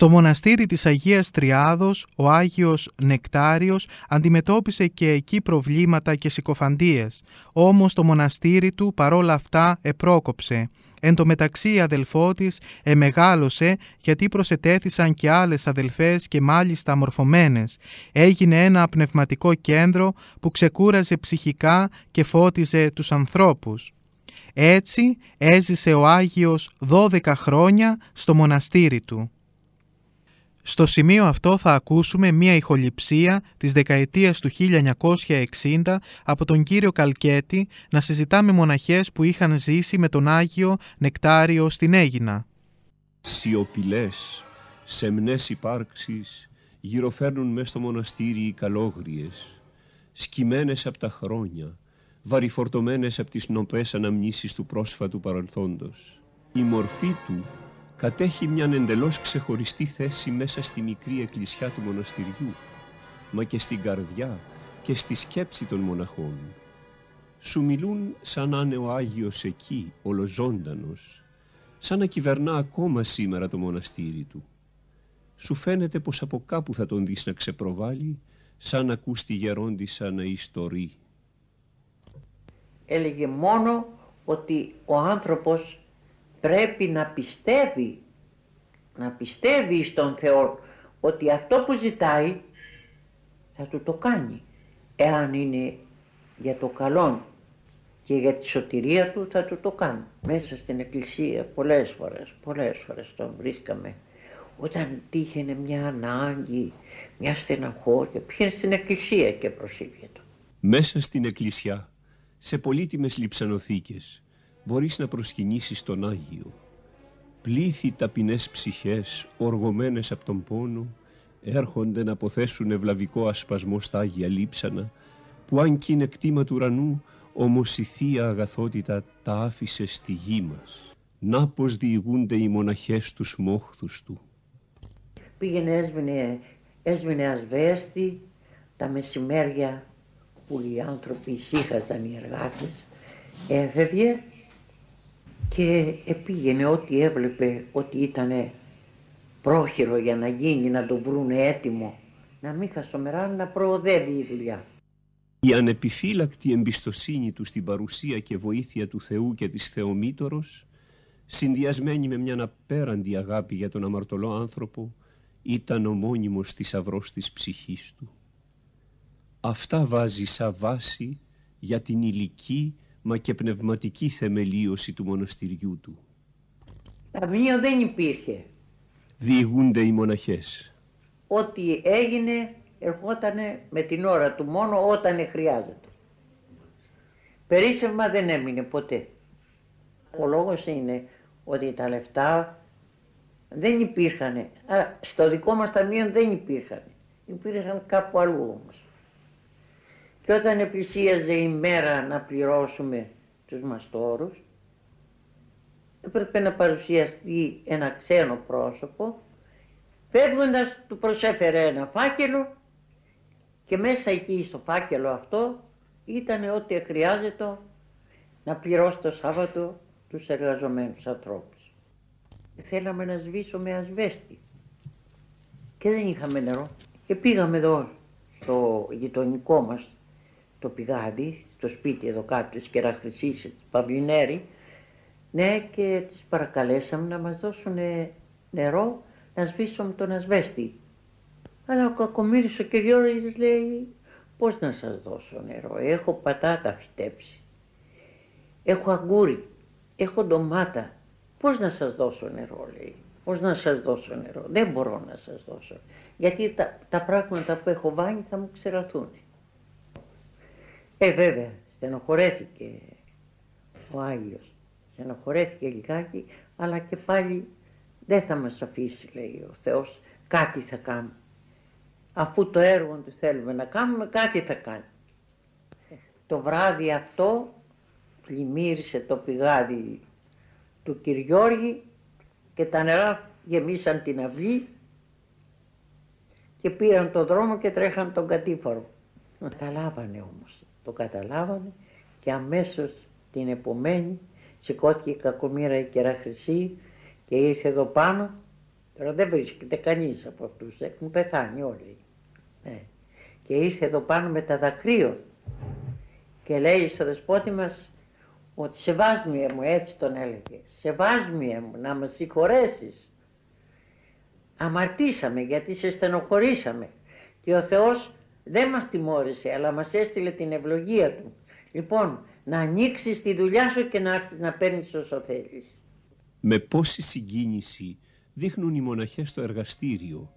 Speaker 2: Στο μοναστήρι της Αγίας Τριάδος, ο Άγιος Νεκτάριος αντιμετώπισε και εκεί προβλήματα και συκοφαντίες, όμως το μοναστήρι του παρόλα αυτά επρόκοψε. Εν τω μεταξύ η αδελφό της εμεγάλωσε γιατί προσετέθησαν και άλλες αδελφές και μάλιστα μορφωμένες. Έγινε ένα πνευματικό κέντρο που ξεκούραζε ψυχικά και φώτιζε τους ανθρώπους. Έτσι έζησε ο Άγιος 12 χρόνια στο μοναστήρι του. Στο σημείο αυτό θα ακούσουμε μία ηχοληψία της δεκαετίας του 1960 από τον κύριο Καλκέτη να συζητά με μοναχές που είχαν ζήσει με τον Άγιο Νεκτάριο στην Αίγινα.
Speaker 5: Σιωπηλές, σεμνές υπάρξεις γυροφέρνουν μέσα στο μοναστήρι οι καλόγριες, σκυμμένες από τα χρόνια, βαριφορτωμένες από τις νοπές αναμνήσεις του πρόσφατου παρελθόντος. Η μορφή του κατέχει μια εντελώς ξεχωριστή θέση μέσα στη μικρή εκκλησιά του μοναστηριού, μα και στην καρδιά και στη σκέψη των μοναχών. Σου μιλούν σαν να είναι ο Άγιος εκεί, ολοζώντανος, σαν να κυβερνά ακόμα σήμερα το μοναστήρι του. Σου φαίνεται πως από κάπου θα τον δεις να ξεπροβάλλει, σαν να ακούς τη γερόντισσα να ιστορεί.
Speaker 6: Έλεγε μόνο ότι ο άνθρωπος πρέπει να πιστεύει, να πιστεύει στον Θεό ότι αυτό που ζητάει θα του το κάνει. Εάν είναι για το καλό και για τη σωτηρία του θα του το κάνει. Μέσα στην εκκλησία πολλές φορές, πολλές φορές τον βρίσκαμε. Όταν τύχαινε μια ανάγκη, μια στεναχώρια, πήγαινε στην εκκλησία και προσήφιε το.
Speaker 5: Μέσα στην εκκλησιά, σε πολύτιμες λειψανοθήκες μπορείς να προσκυνήσεις τον Άγιο. Πλήθη ταπεινές ψυχές, οργωμένες από τον πόνο, έρχονται να αποθέσουν ευλαβικό ασπασμό στα Άγια λείψανα, που αν και είναι κτήμα του ουρανού, όμως η Θεία Αγαθότητα τα άφησε στη γη μας. Να πως διηγούνται οι μοναχές τους μόχθους του.
Speaker 6: Πήγαινε έσβηνε, έσβηνε ασβέστη, τα μεσημέρια που οι άνθρωποι ησύχαζαν οι εργάτες, έφευγε και επήγαινε ό,τι έβλεπε ότι ήταν πρόχειρο για να γίνει, να το βρούνε έτοιμο, να μην χασομεράνει, να προοδεύει η δουλειά.
Speaker 5: Η ανεπιφύλακτη εμπιστοσύνη του στην παρουσία και βοήθεια του Θεού και της Θεομήτωρος, συνδυασμένη με μια απέραντη αγάπη για τον αμαρτωλό άνθρωπο, ήταν ο μόνιμος θησαυρός της ψυχής του. Αυτά βάζει σαν βάση για την ηλική μα και πνευματική θεμελίωση του μοναστηριού του.
Speaker 6: Ταμείο δεν υπήρχε.
Speaker 5: Διηγούνται οι μοναχές.
Speaker 6: Ό,τι έγινε ερχόταν με την ώρα του μόνο όταν χρειάζεται. Περίσσευμα δεν έμεινε ποτέ. Ο λόγος είναι ότι τα λεφτά δεν υπήρχαν. Στο δικό μας ταμείο δεν υπήρχαν. Υπήρχαν κάπου αλλού όμως και όταν επλησίαζε η μέρα να πληρώσουμε τους μαστόρους έπρεπε να παρουσιαστεί ένα ξένο πρόσωπο φεύγοντας του προσέφερε ένα φάκελο και μέσα εκεί στο φάκελο αυτό ήταν ό,τι χρειάζεται να πληρώσει το Σάββατο τους εργαζομένους ανθρώπους. Θέλαμε να σβήσουμε ασβέστη και δεν είχαμε νερό και πήγαμε εδώ στο γειτονικό μας το πηγάδι, στο σπίτι εδώ κάτω της Κεραχθησής, της Παυλινέρη, ναι, και τις παρακαλέσαμε να μας δώσουν νερό να σβήσουμε τον ασβέστη. Αλλά ο κακομύρης ο κυριόρης λέει, πώς να σας δώσω νερό, έχω πατάτα φυτέψει, έχω αγκούρι, έχω ντομάτα, πώς να σας δώσω νερό λέει, πώς να σας δώσω νερό, δεν μπορώ να σας δώσω, γιατί τα, πράγματα που έχω βάνει θα μου ξεραθούν. Ε, βέβαια, στενοχωρέθηκε ο Άγιος. Στενοχωρέθηκε λιγάκι, αλλά και πάλι δεν θα μας αφήσει, λέει ο Θεός, κάτι θα κάνει. Αφού το έργο του θέλουμε να κάνουμε, κάτι θα κάνει. Το βράδυ αυτό πλημμύρισε το πηγάδι του Κυριώργη και τα νερά γεμίσαν την αυλή και πήραν το δρόμο και τρέχαν τον κατήφορο. λάβανε όμως το καταλάβανε και αμέσως την επομένη σηκώθηκε η κακομήρα η κεραχρυσή και ήρθε εδώ πάνω. Τώρα δεν βρίσκεται κανείς από αυτούς, έχουν πεθάνει όλοι. Ε. Και ήρθε εδώ πάνω με τα δακρύο. και λέει στο δεσπότη μας ότι σεβάσμιε μου, έτσι τον έλεγε, σεβάσμιε μου να μας συγχωρέσεις. Αμαρτήσαμε γιατί σε στενοχωρήσαμε και ο Θεός δεν μας τιμώρησε, αλλά μας έστειλε την ευλογία του. Λοιπόν, να ανοίξεις τη δουλειά σου και να έρθεις να παίρνεις όσο θέλεις.
Speaker 5: Με πόση συγκίνηση δείχνουν οι μοναχές στο εργαστήριο,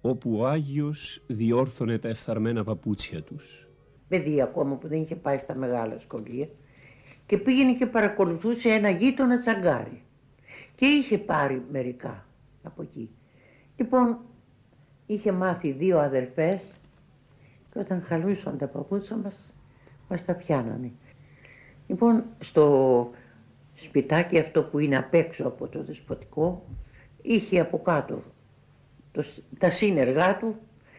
Speaker 5: όπου ο Άγιος διόρθωνε τα εφθαρμένα παπούτσια τους.
Speaker 6: Παιδί ακόμα που δεν είχε πάει στα μεγάλα σχολεία και πήγαινε και παρακολουθούσε ένα γείτονα τσαγκάρι. Και είχε πάρει μερικά από εκεί. Λοιπόν, είχε μάθει δύο αδερφές και όταν χαλούσαν τα παπούτσα μας, μας τα πιάνανε. Λοιπόν, στο σπιτάκι αυτό που είναι απ' έξω από το δεσποτικό, είχε από κάτω το, τα σύνεργά του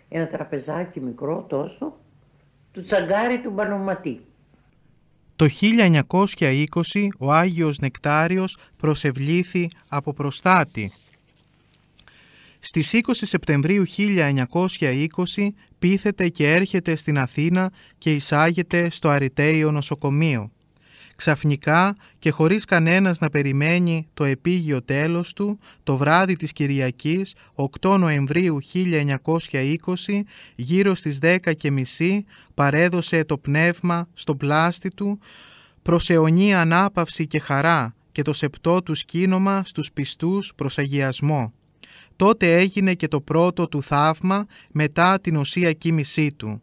Speaker 6: ένα τραπεζάκι μικρό τόσο, του τσαγκάρι του Μπανοματή.
Speaker 2: Το 1920 ο Άγιος Νεκτάριος προσευλήθη από προστάτη στις 20 Σεπτεμβρίου 1920 πείθεται και έρχεται στην Αθήνα και εισάγεται στο Αριτέιο νοσοκομείο. Ξαφνικά και χωρίς κανένας να περιμένει το επίγειο τέλος του, το βράδυ της Κυριακής, 8 Νοεμβρίου 1920, γύρω στις 10.30 παρέδωσε το πνεύμα στο πλάστη του, προσεωνή ανάπαυση και χαρά και το σεπτό του σκήνομα στους πιστούς προς αγιασμό τότε έγινε και το πρώτο του θαύμα μετά την οσία κίνησή του.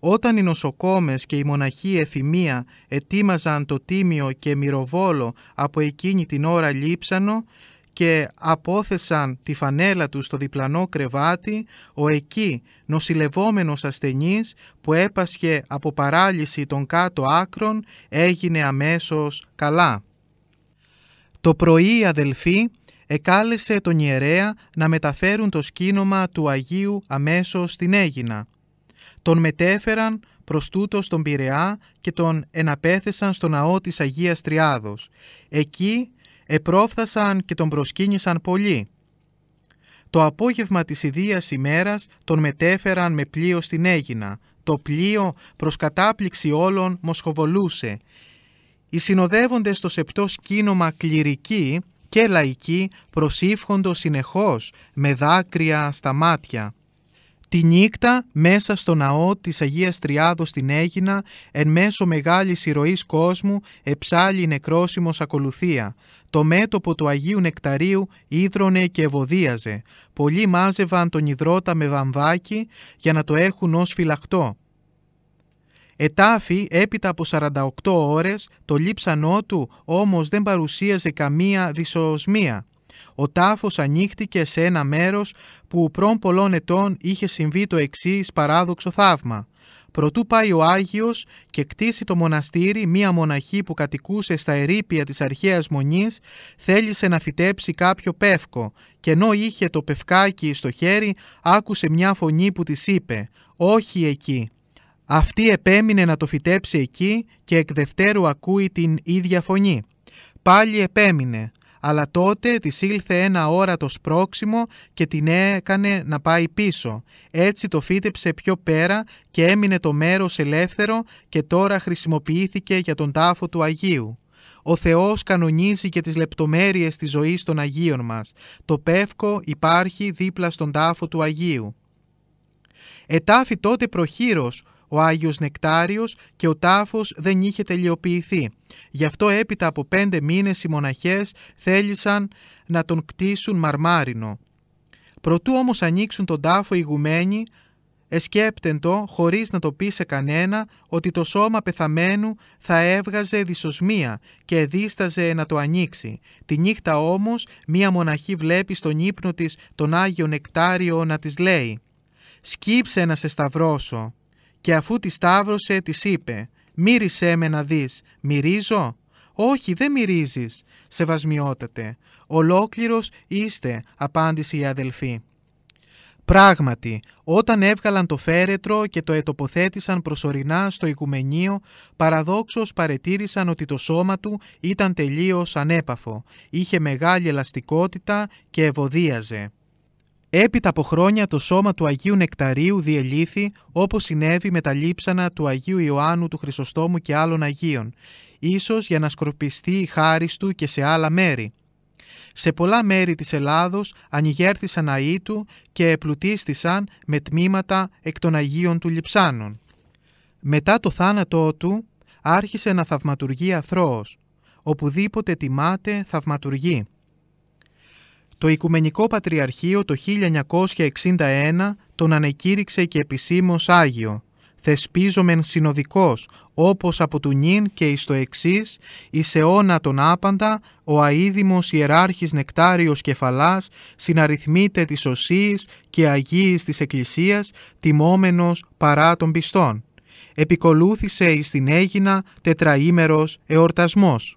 Speaker 2: Όταν οι νοσοκόμες και η μοναχοί εφημεία ετοίμαζαν το τίμιο και μυροβόλο από εκείνη την ώρα λείψανο και απόθεσαν τη φανέλα τους στο διπλανό κρεβάτι, ο εκεί νοσηλευόμενος ασθενής που έπασχε από παράλυση των κάτω άκρων έγινε αμέσως καλά. Το πρωί αδελφοί εκάλεσε τον ιερέα να μεταφέρουν το σκήνομα του Αγίου αμέσως στην Έγινα. Τον μετέφεραν προς τούτος στον Πειραιά και τον εναπέθεσαν στο ναό της Αγίας Τριάδος. Εκεί επρόφθασαν και τον προσκύνησαν πολλοί. Το απόγευμα της ιδίας ημέρας τον μετέφεραν με πλοίο στην Έγινα. Το πλοίο προς κατάπληξη όλων μοσχοβολούσε. Οι συνοδεύοντες στο σεπτό σκήνομα κληρικοί και λαϊκοί προσήφχοντος συνεχώς με δάκρυα στα μάτια. Τη νύχτα μέσα στο ναό της Αγίας Τριάδος στην Έγινα, εν μέσω μεγάλης ηρωής κόσμου, εψάλλει νεκρόσιμος ακολουθία. Το μέτωπο του Αγίου Νεκταρίου ίδρωνε και ευωδίαζε. Πολλοί μάζευαν τον ιδρώτα με βαμβάκι για να το έχουν ως φυλακτό. Ετάφη έπειτα από 48 ώρες το λείψανό του όμως δεν παρουσίαζε καμία δυσοσμία. Ο τάφος ανοίχτηκε σε ένα μέρος που πρών πολλών ετών είχε συμβεί το εξής παράδοξο θαύμα. Προτού πάει ο Άγιος και κτίσει το μοναστήρι, μία μοναχή που κατοικούσε στα ερήπια της αρχαίας μονής, θέλησε να φυτέψει κάποιο πεύκο και ενώ είχε το πευκάκι στο χέρι, άκουσε μια φωνή που της είπε «Όχι εκεί». Αυτή επέμεινε να το φυτέψει εκεί και εκ δευτέρου ακούει την ίδια φωνή. Πάλι επέμεινε, αλλά τότε της ήλθε ένα όρατος σπρόξιμο και την έκανε να πάει πίσω. Έτσι το φύτεψε πιο πέρα και έμεινε το μέρος ελεύθερο και τώρα χρησιμοποιήθηκε για τον τάφο του Αγίου. Ο Θεός κανονίζει και τις λεπτομέρειες της ζωής των Αγίων μας. Το πεύκο υπάρχει δίπλα στον τάφο του Αγίου. Ετάφη τότε προχείρος ο Άγιος Νεκτάριος και ο τάφος δεν είχε τελειοποιηθεί. Γι' αυτό έπειτα από πέντε μήνες οι μοναχές θέλησαν να τον κτίσουν μαρμάρινο. Προτού όμως ανοίξουν τον τάφο οι γουμένοι, το, χωρίς να το πει σε κανένα, ότι το σώμα πεθαμένου θα έβγαζε δυσοσμία και δίσταζε να το ανοίξει. Τη νύχτα όμως, μία μοναχή βλέπει στον ύπνο της τον Άγιο Νεκτάριο να της λέει «Σκύψε να σε σταυρώσω». Και αφού τη σταύρωσε, της είπε «Μύρισέ με να δεις, μυρίζω» «Όχι, δεν μυρίζεις, σεβασμιότατε, ολόκληρος είστε», απάντησε η αδελφή. Πράγματι, όταν έβγαλαν το φέρετρο και το ετοποθέτησαν προσωρινά στο οικουμενείο, παραδόξως παρετήρησαν ότι το σώμα του ήταν τελείως ανέπαφο, είχε μεγάλη ελαστικότητα και ευωδίαζε. Έπειτα από χρόνια το σώμα του Αγίου Νεκταρίου διελήθη όπως συνέβη με τα λείψανα του Αγίου Ιωάννου του Χρυσοστόμου και άλλων Αγίων, ίσως για να σκορπιστεί η χάρη του και σε άλλα μέρη. Σε πολλά μέρη της Ελλάδος ανοιγέρθησαν αοί του και επλουτίστησαν με τμήματα εκ των Αγίων του Λιψάνων. Μετά το θάνατό του άρχισε να θαυματουργεί αθρώος. Οπουδήποτε τιμάται θαυματουργεί. Το Οικουμενικό Πατριαρχείο το 1961 τον ανεκήρυξε και επισήμως Άγιο. Θεσπίζομεν συνοδικός, όπως από του νυν και εις το εξής, εις αιώνα τον άπαντα, ο αίδημος ιεράρχης νεκτάριος κεφαλάς, συναριθμείται της οσύη και αγίης της Εκκλησίας, τιμόμενος παρά των πιστών. Επικολούθησε εις την Έγινα τετραήμερος εορτασμός.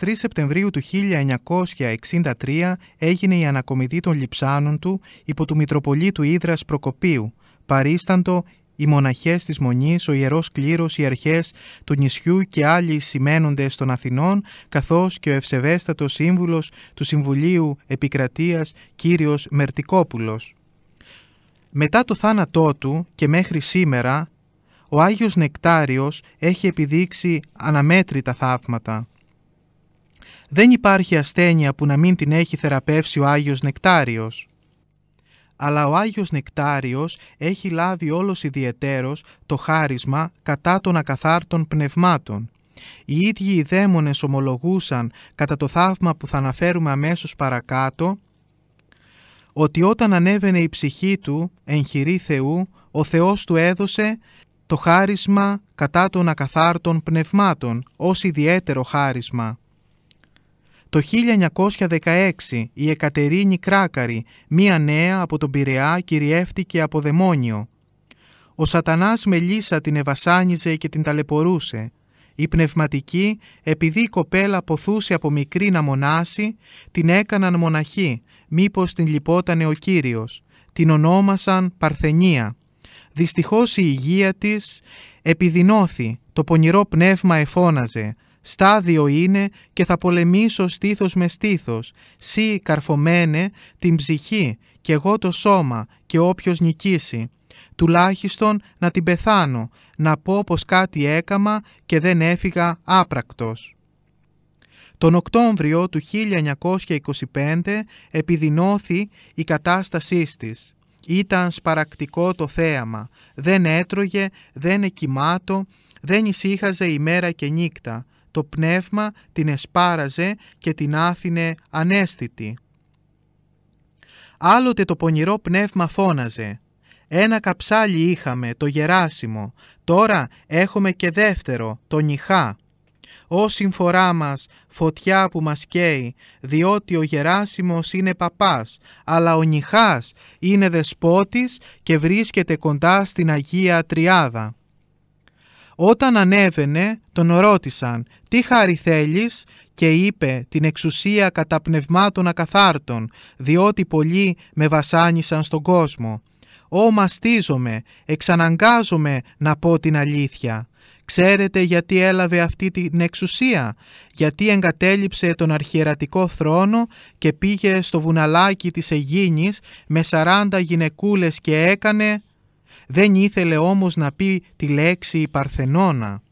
Speaker 2: 3 Σεπτεμβρίου του 1963 έγινε η ανακομιδή των λιψάνων του υπό του Μητροπολίτου Ίδρας Προκοπίου, παρίσταντο οι μοναχές της Μονής, ο Ιερός Κλήρος, οι αρχές του νησιού και άλλοι σημαίνοντες των Αθηνών, καθώς και ο ευσεβέστατος σύμβουλος του Συμβουλίου Επικρατείας κύριος Μερτικόπουλος. Μετά το θάνατό του και μέχρι σήμερα, ο Άγιος Νεκτάριος έχει επιδείξει αναμέτρητα θαύματα. Δεν υπάρχει ασθένεια που να μην την έχει θεραπεύσει ο Άγιος Νεκτάριος. Αλλά ο Άγιος Νεκτάριος έχει λάβει όλος ιδιαιτέρως το χάρισμα κατά των ακαθάρτων πνευμάτων. Οι ίδιοι οι δαίμονες ομολογούσαν κατά το θαύμα που θα αναφέρουμε αμέσως παρακάτω ότι όταν ανέβαινε η ψυχή του εν Θεού, ο Θεός του έδωσε το χάρισμα κατά των ακαθάρτων πνευμάτων ως ιδιαίτερο χάρισμα. Το 1916 η Εκατερίνη Κράκαρη, μία νέα από τον Πειραιά, κυριεύτηκε από δαιμόνιο. Ο σατανάς λύσα την ευασάνιζε και την ταλαιπωρούσε. Η πνευματική, επειδή η κοπέλα ποθούσε από μικρή να μονάσει, την έκαναν μοναχή, μήπως την λυπότανε ο Κύριος. Την ονόμασαν Παρθενία. Δυστυχώς η υγεία της επιδεινώθη, το πονηρό πνεύμα εφώναζε, στάδιο είναι και θα πολεμήσω στήθος με στήθος, σύ καρφωμένε την ψυχή και εγώ το σώμα και όποιος νικήσει. Τουλάχιστον να την πεθάνω, να πω πως κάτι έκαμα και δεν έφυγα άπρακτος. Τον Οκτώβριο του 1925 επιδεινώθη η κατάστασή της. Ήταν σπαρακτικό το θέαμα, δεν έτρωγε, δεν εκοιμάτω, δεν ησύχαζε ημέρα και νύχτα το πνεύμα την εσπάραζε και την άφηνε ανέστητη. Άλλοτε το πονηρό πνεύμα φώναζε «Ένα καψάλι είχαμε, το Γεράσιμο, τώρα έχουμε και δεύτερο, το νυχά. «Ω συμφορά μας, φωτιά που μας καίει, διότι ο Γεράσιμος είναι παπάς, αλλά ο νυχάς είναι δεσπότης και βρίσκεται κοντά στην Αγία Τριάδα». Όταν ανέβαινε, τον ρώτησαν «Τι χάρη θέλεις» και είπε «Την εξουσία κατά πνευμάτων ακαθάρτων, διότι πολλοί με βασάνισαν στον κόσμο». «Ω μαστίζομαι, εξαναγκάζομαι να πω την αλήθεια». Ξέρετε γιατί έλαβε αυτή την εξουσία, γιατί εγκατέλειψε τον αρχιερατικό θρόνο και πήγε στο βουναλάκι της Αιγίνης με 40 γυναικούλες και έκανε δεν ήθελε όμως να πει τη λέξη Παρθενώνα.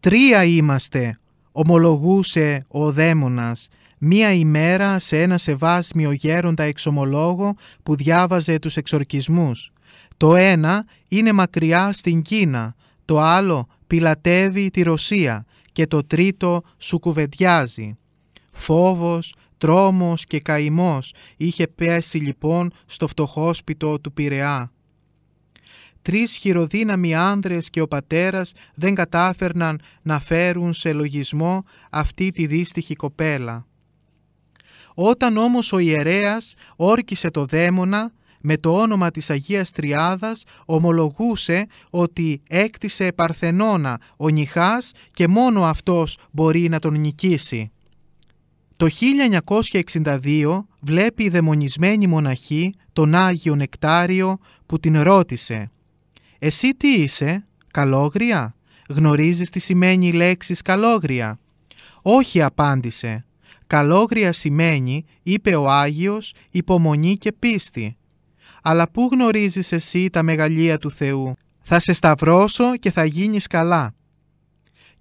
Speaker 2: «Τρία είμαστε», ομολογούσε ο δαίμονας, μία ημέρα σε ένα σεβάσμιο γέροντα εξομολόγο που διάβαζε τους εξορκισμούς. Το ένα είναι μακριά στην Κίνα, το άλλο πιλατεύει τη Ρωσία και το τρίτο σου κουβεντιάζει. Φόβος, τρόμος και καημός είχε πέσει λοιπόν στο φτωχόσπιτο του Πειραιά τρεις χειροδύναμοι άνδρες και ο πατέρας δεν κατάφερναν να φέρουν σε λογισμό αυτή τη δύστιχη κοπέλα. Όταν όμως ο ιερέας όρκισε το δαίμονα, με το όνομα της Αγίας Τριάδας ομολογούσε ότι έκτισε Παρθενώνα ο νιχάς και μόνο αυτός μπορεί να τον νικήσει. Το 1962 βλέπει η δαιμονισμένη μοναχή τον Άγιο Νεκτάριο που την ρώτησε εσύ τι είσαι, καλόγρια, γνωρίζεις τις σημαίνεις η λέξη καλόγρια. Όχι απάντησε. Καλόγρια σημαίνει, είπε ο Άγιος, υπομονή και πίστη. Αλλά πού γνωρίζεις εσύ τα μεγαλεία του Θεού. Θα σε σταυρώσω και θα γίνεις καλά.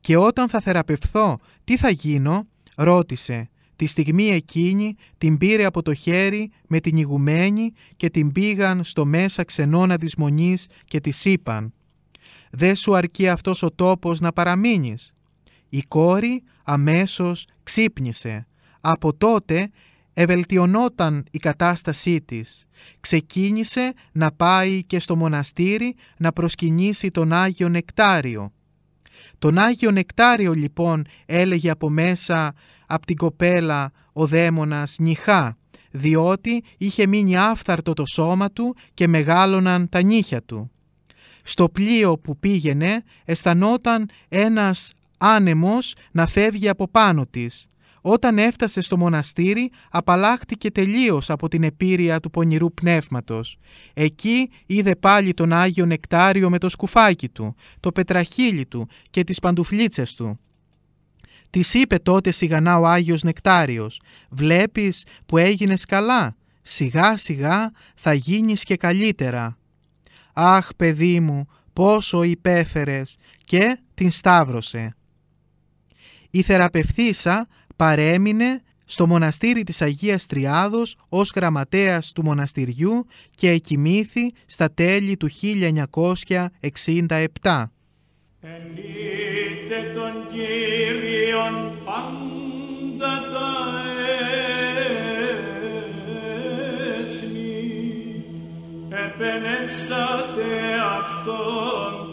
Speaker 2: Και όταν θα θεραπευθώ, τι θα γίνω, ρώτησε. Τη στιγμή εκείνη την πήρε από το χέρι με την ηγουμένη και την πήγαν στο μέσα ξενώνα της μονής και της είπαν «Δε σου αρκεί αυτός ο τόπος να παραμείνεις». Η κόρη αμέσως ξύπνησε. Από τότε ευελτιωνόταν η κατάστασή της. Ξεκίνησε να πάει και στο μοναστήρι να προσκυνήσει τον Άγιο Νεκτάριο. Τον Άγιο Νεκτάριο λοιπόν έλεγε από μέσα από την κοπέλα ο δαίμονας νυχά, διότι είχε μείνει άφθαρτο το σώμα του και μεγάλωναν τα νύχια του. Στο πλοίο που πήγαινε αισθανόταν ένας άνεμος να φεύγει από πάνω της. Όταν έφτασε στο μοναστήρι απαλλάχτηκε τελείως από την επίρρεια του πονηρού πνεύματος. Εκεί είδε πάλι τον Άγιο Νεκτάριο με το σκουφάκι του, το πετραχύλι του και τις παντουφλίτσες του. Της είπε τότε σιγανά ο Άγιος Νεκτάριος «Βλέπεις που έγινες καλά, σιγά σιγά θα γίνεις και καλύτερα». «Αχ παιδί μου, πόσο υπέφερες» και την σταύρωσε. Η θεραπευθήσα παρέμεινε στο μοναστήρι της Αγίας Τριάδος ως γραμματέας του μοναστηριού και εκοιμήθη στα τέλη του 1967.
Speaker 3: τον Κύριο Κύριον πάντα τα έθνη επενέσατε Αυτόν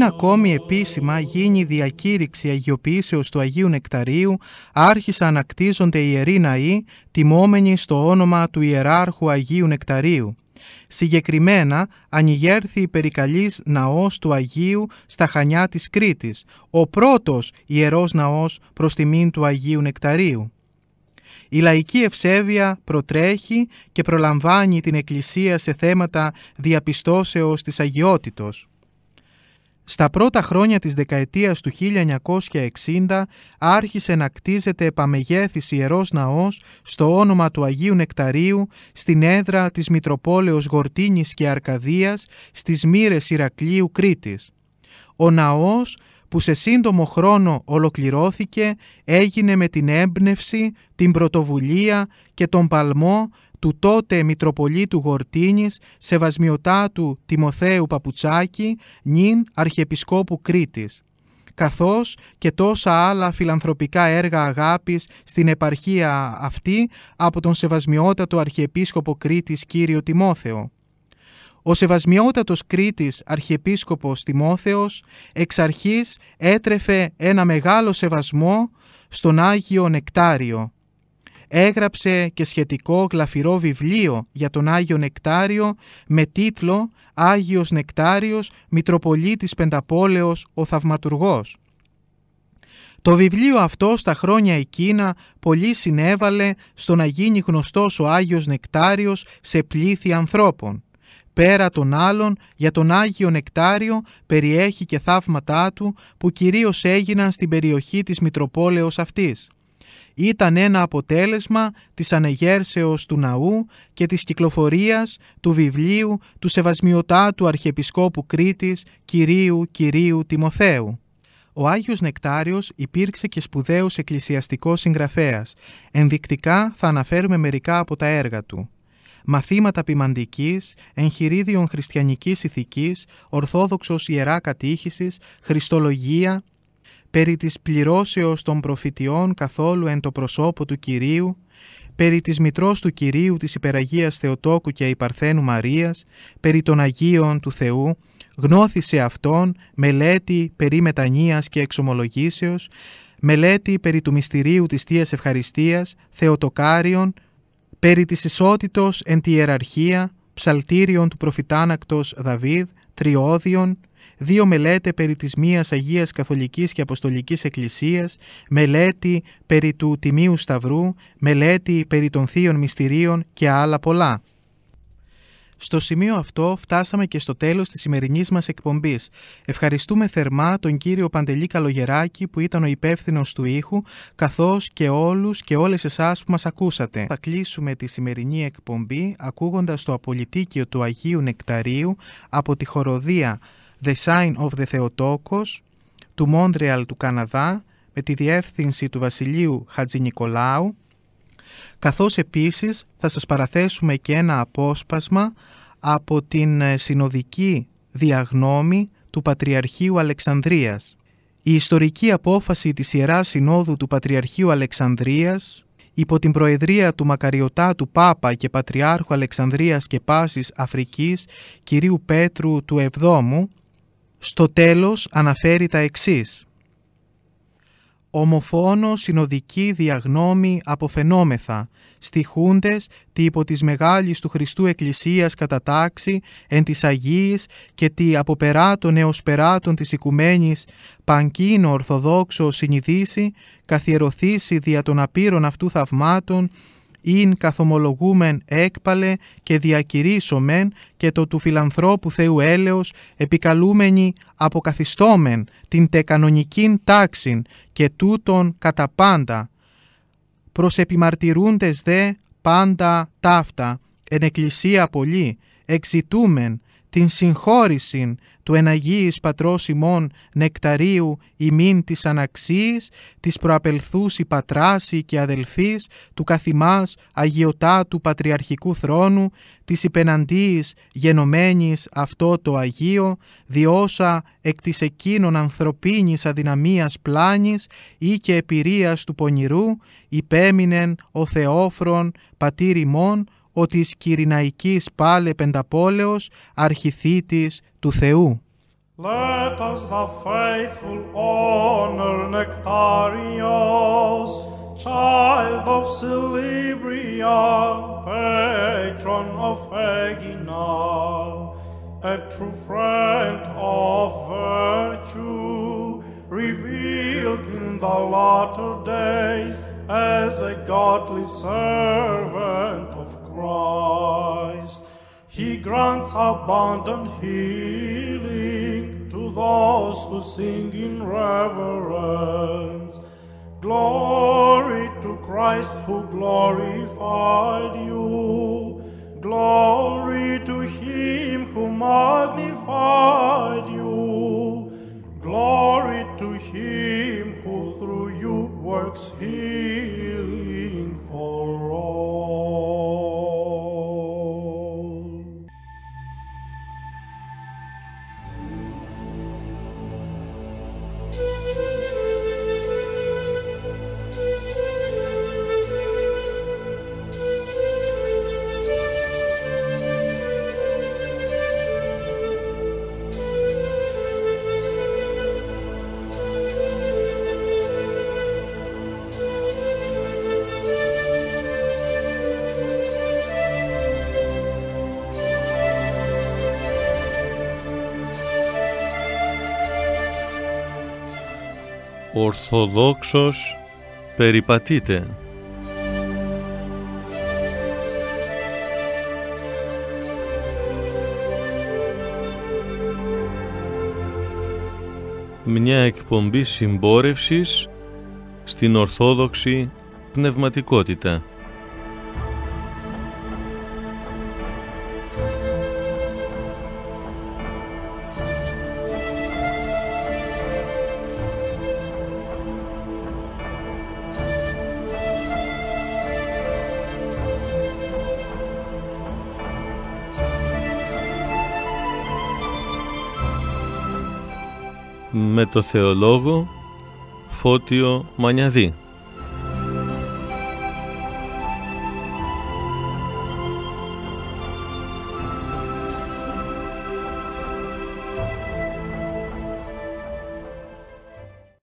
Speaker 2: πριν ακόμη επίσημα γίνει διακήρυξη Αγιοποιήσεως του Αγίου Νεκταρίου, άρχισαν να κτίζονται ιεροί ναοί, τιμόμενοι στο όνομα του Ιεράρχου Αγίου Νεκταρίου. Συγκεκριμένα ανοιγέρθη η περικαλής ναός του Αγίου στα Χανιά της Κρήτης, ο πρώτος ιερός ναός προς τιμήν του Αγίου Νεκταρίου. Η λαϊκή ευσέβεια προτρέχει και προλαμβάνει την Εκκλησία σε θέματα διαπιστώσεως της αγιότητος. Στα πρώτα χρόνια της δεκαετίας του 1960 άρχισε να κτίζεται επαμεγέθης Ιερός Ναός στο όνομα του Αγίου Νεκταρίου στην έδρα της Μητροπόλεως Γορτίνης και Αρκαδίας στις μοίρες Ηρακλείου Κρήτης. Ο ναός που σε σύντομο χρόνο ολοκληρώθηκε έγινε με την έμπνευση, την πρωτοβουλία και τον παλμό του τότε Μητροπολίτου Γορτίνης, Σεβασμιωτάτου Τιμοθέου Παπουτσάκη, νυν Αρχιεπισκόπου Κρήτης, καθώς και τόσα άλλα φιλανθρωπικά έργα αγάπης στην επαρχία αυτή από τον Σεβασμιώτατο Αρχιεπίσκοπο Κρήτης κύριο Τιμόθεο. Ο Σεβασμιώτατος Κρήτης Αρχιεπίσκοπος Τιμόθεος εξ αρχής έτρεφε ένα μεγάλο σεβασμό στον Άγιο Νεκτάριο, έγραψε και σχετικό γλαφυρό βιβλίο για τον Άγιο Νεκτάριο με τίτλο «Άγιος Νεκτάριος, Μητροπολίτης Πενταπόλεως, ο Θαυματουργός». Το βιβλίο αυτό στα χρόνια εκείνα πολύ συνέβαλε στο να γίνει γνωστός ο Άγιος Νεκτάριος σε πλήθη ανθρώπων. Πέρα των άλλων, για τον Άγιο Νεκτάριο περιέχει και θαύματά του που κυρίως έγιναν στην περιοχή της Μητροπόλεως αυτής ήταν ένα αποτέλεσμα της ανεγέρσεως του ναού και της κυκλοφορίας του βιβλίου του Σεβασμιωτάτου Αρχιεπισκόπου Κρήτης Κυρίου Κυρίου Τιμοθέου. Ο Άγιος Νεκτάριος υπήρξε και σπουδαίος εκκλησιαστικός συγγραφέας. Ενδεικτικά θα αναφέρουμε μερικά από τα έργα του. Μαθήματα ποιμαντικής, εγχειρίδιων χριστιανικής ηθικής, ορθόδοξος ιερά κατήχησης, χριστολογία, περί της πληρώσεως των προφητιών καθόλου εν το προσώπο του Κυρίου, περί της μητρός του Κυρίου της Υπεραγίας Θεοτόκου και Υπαρθένου Μαρίας, περί των Αγίων του Θεού, γνώθησε αυτόν μελέτη περί μετανοίας και εξομολογήσεως, μελέτη περί του μυστηρίου της Θείας Ευχαριστίας, Θεοτοκάριον, περί της ισότητος εν τη ιεραρχία, ψαλτήριον του προφητάνακτος Δαβίδ, τριώδιον, δύο μελέτε περί της μίας Αγίας Καθολικής και Αποστολικής Εκκλησίας, μελέτη περί του Τιμίου Σταυρού, μελέτη περί των Θείων Μυστηρίων και άλλα πολλά. Στο σημείο αυτό φτάσαμε και στο τέλος της σημερινής μας εκπομπής. Ευχαριστούμε θερμά τον κύριο Παντελή Καλογεράκη που ήταν ο υπεύθυνος του ήχου, καθώς και όλους και όλες εσάς που μας ακούσατε. Θα κλείσουμε τη σημερινή εκπομπή ακούγοντας το απολυτίκιο του Αγίου Νεκταρίου από τη χοροδία The Sign of the Theotokos» του Μόντρεαλ του Καναδά με τη διεύθυνση του Βασιλείου Χατζη Νικολάου, καθώς επίσης θα σας παραθέσουμε και ένα απόσπασμα από την ε, συνοδική διαγνώμη του Πατριαρχείου Αλεξανδρίας. Η ιστορική απόφαση της Ιεράς Συνόδου του Πατριαρχείου Αλεξανδρίας υπό την προεδρία του μακαριωτά του Πάπα και Πατριάρχου Αλεξανδρίας και Πάσης Αφρικής κυρίου Πέτρου του Εβδόμου στο τέλος αναφέρει τα εξής. Ομοφόνο συνοδική διαγνώμη αποφαινόμεθα, στοιχούντες τι υπό της μεγάλης του Χριστού Εκκλησίας κατά τάξη, εν της Αγίης και τι περάτων έως περάτων της οικουμένης πανκίνο ορθοδόξο συνειδήσει, καθιερωθήσει δια των απείρων αυτού θαυμάτων, ειν καθομολογούμεν έκπαλε και διακηρύσομεν και το του φιλανθρώπου Θεού έλεος επικαλούμενοι αποκαθιστόμεν την τεκανονικήν τάξην και τούτον κατά πάντα. Προς επιμαρτυρούντες δε πάντα ταύτα, εν εκκλησία πολύ εξητούμεν την συγχώρηση του εναγίης πατρός ημών νεκταρίου ημίν της αναξίης, της προαπελθούς πατράση και αδελφής, του καθημάς αγιωτά του πατριαρχικού θρόνου, της υπεναντίης γενομένης αυτό το Αγίο, διόσα εκ της εκείνων ανθρωπίνης αδυναμίας πλάνης ή και επηρίας του πονηρού, υπέμεινεν ο Θεόφρον πατήρ ημών, ο της Κυριναϊκής πάλε πενταπόλεως αρχιθήτης του Θεού.
Speaker 7: Let us the faithful honor Nectarios, child of Celebria, patron of Aegina, a true friend of virtue, revealed in the latter days as a godly servant He grants abundant healing to those who sing in reverence. Glory to Christ who glorified you. Glory to him who magnified you. Glory to him who through you works healing for all.
Speaker 1: ορθοδόξος περιπατείτε. Μια εκπομπή συμπόρευσης στην ορθόδοξη πνευματικότητα. το θεολόγο Φώτιο Μανιαδή.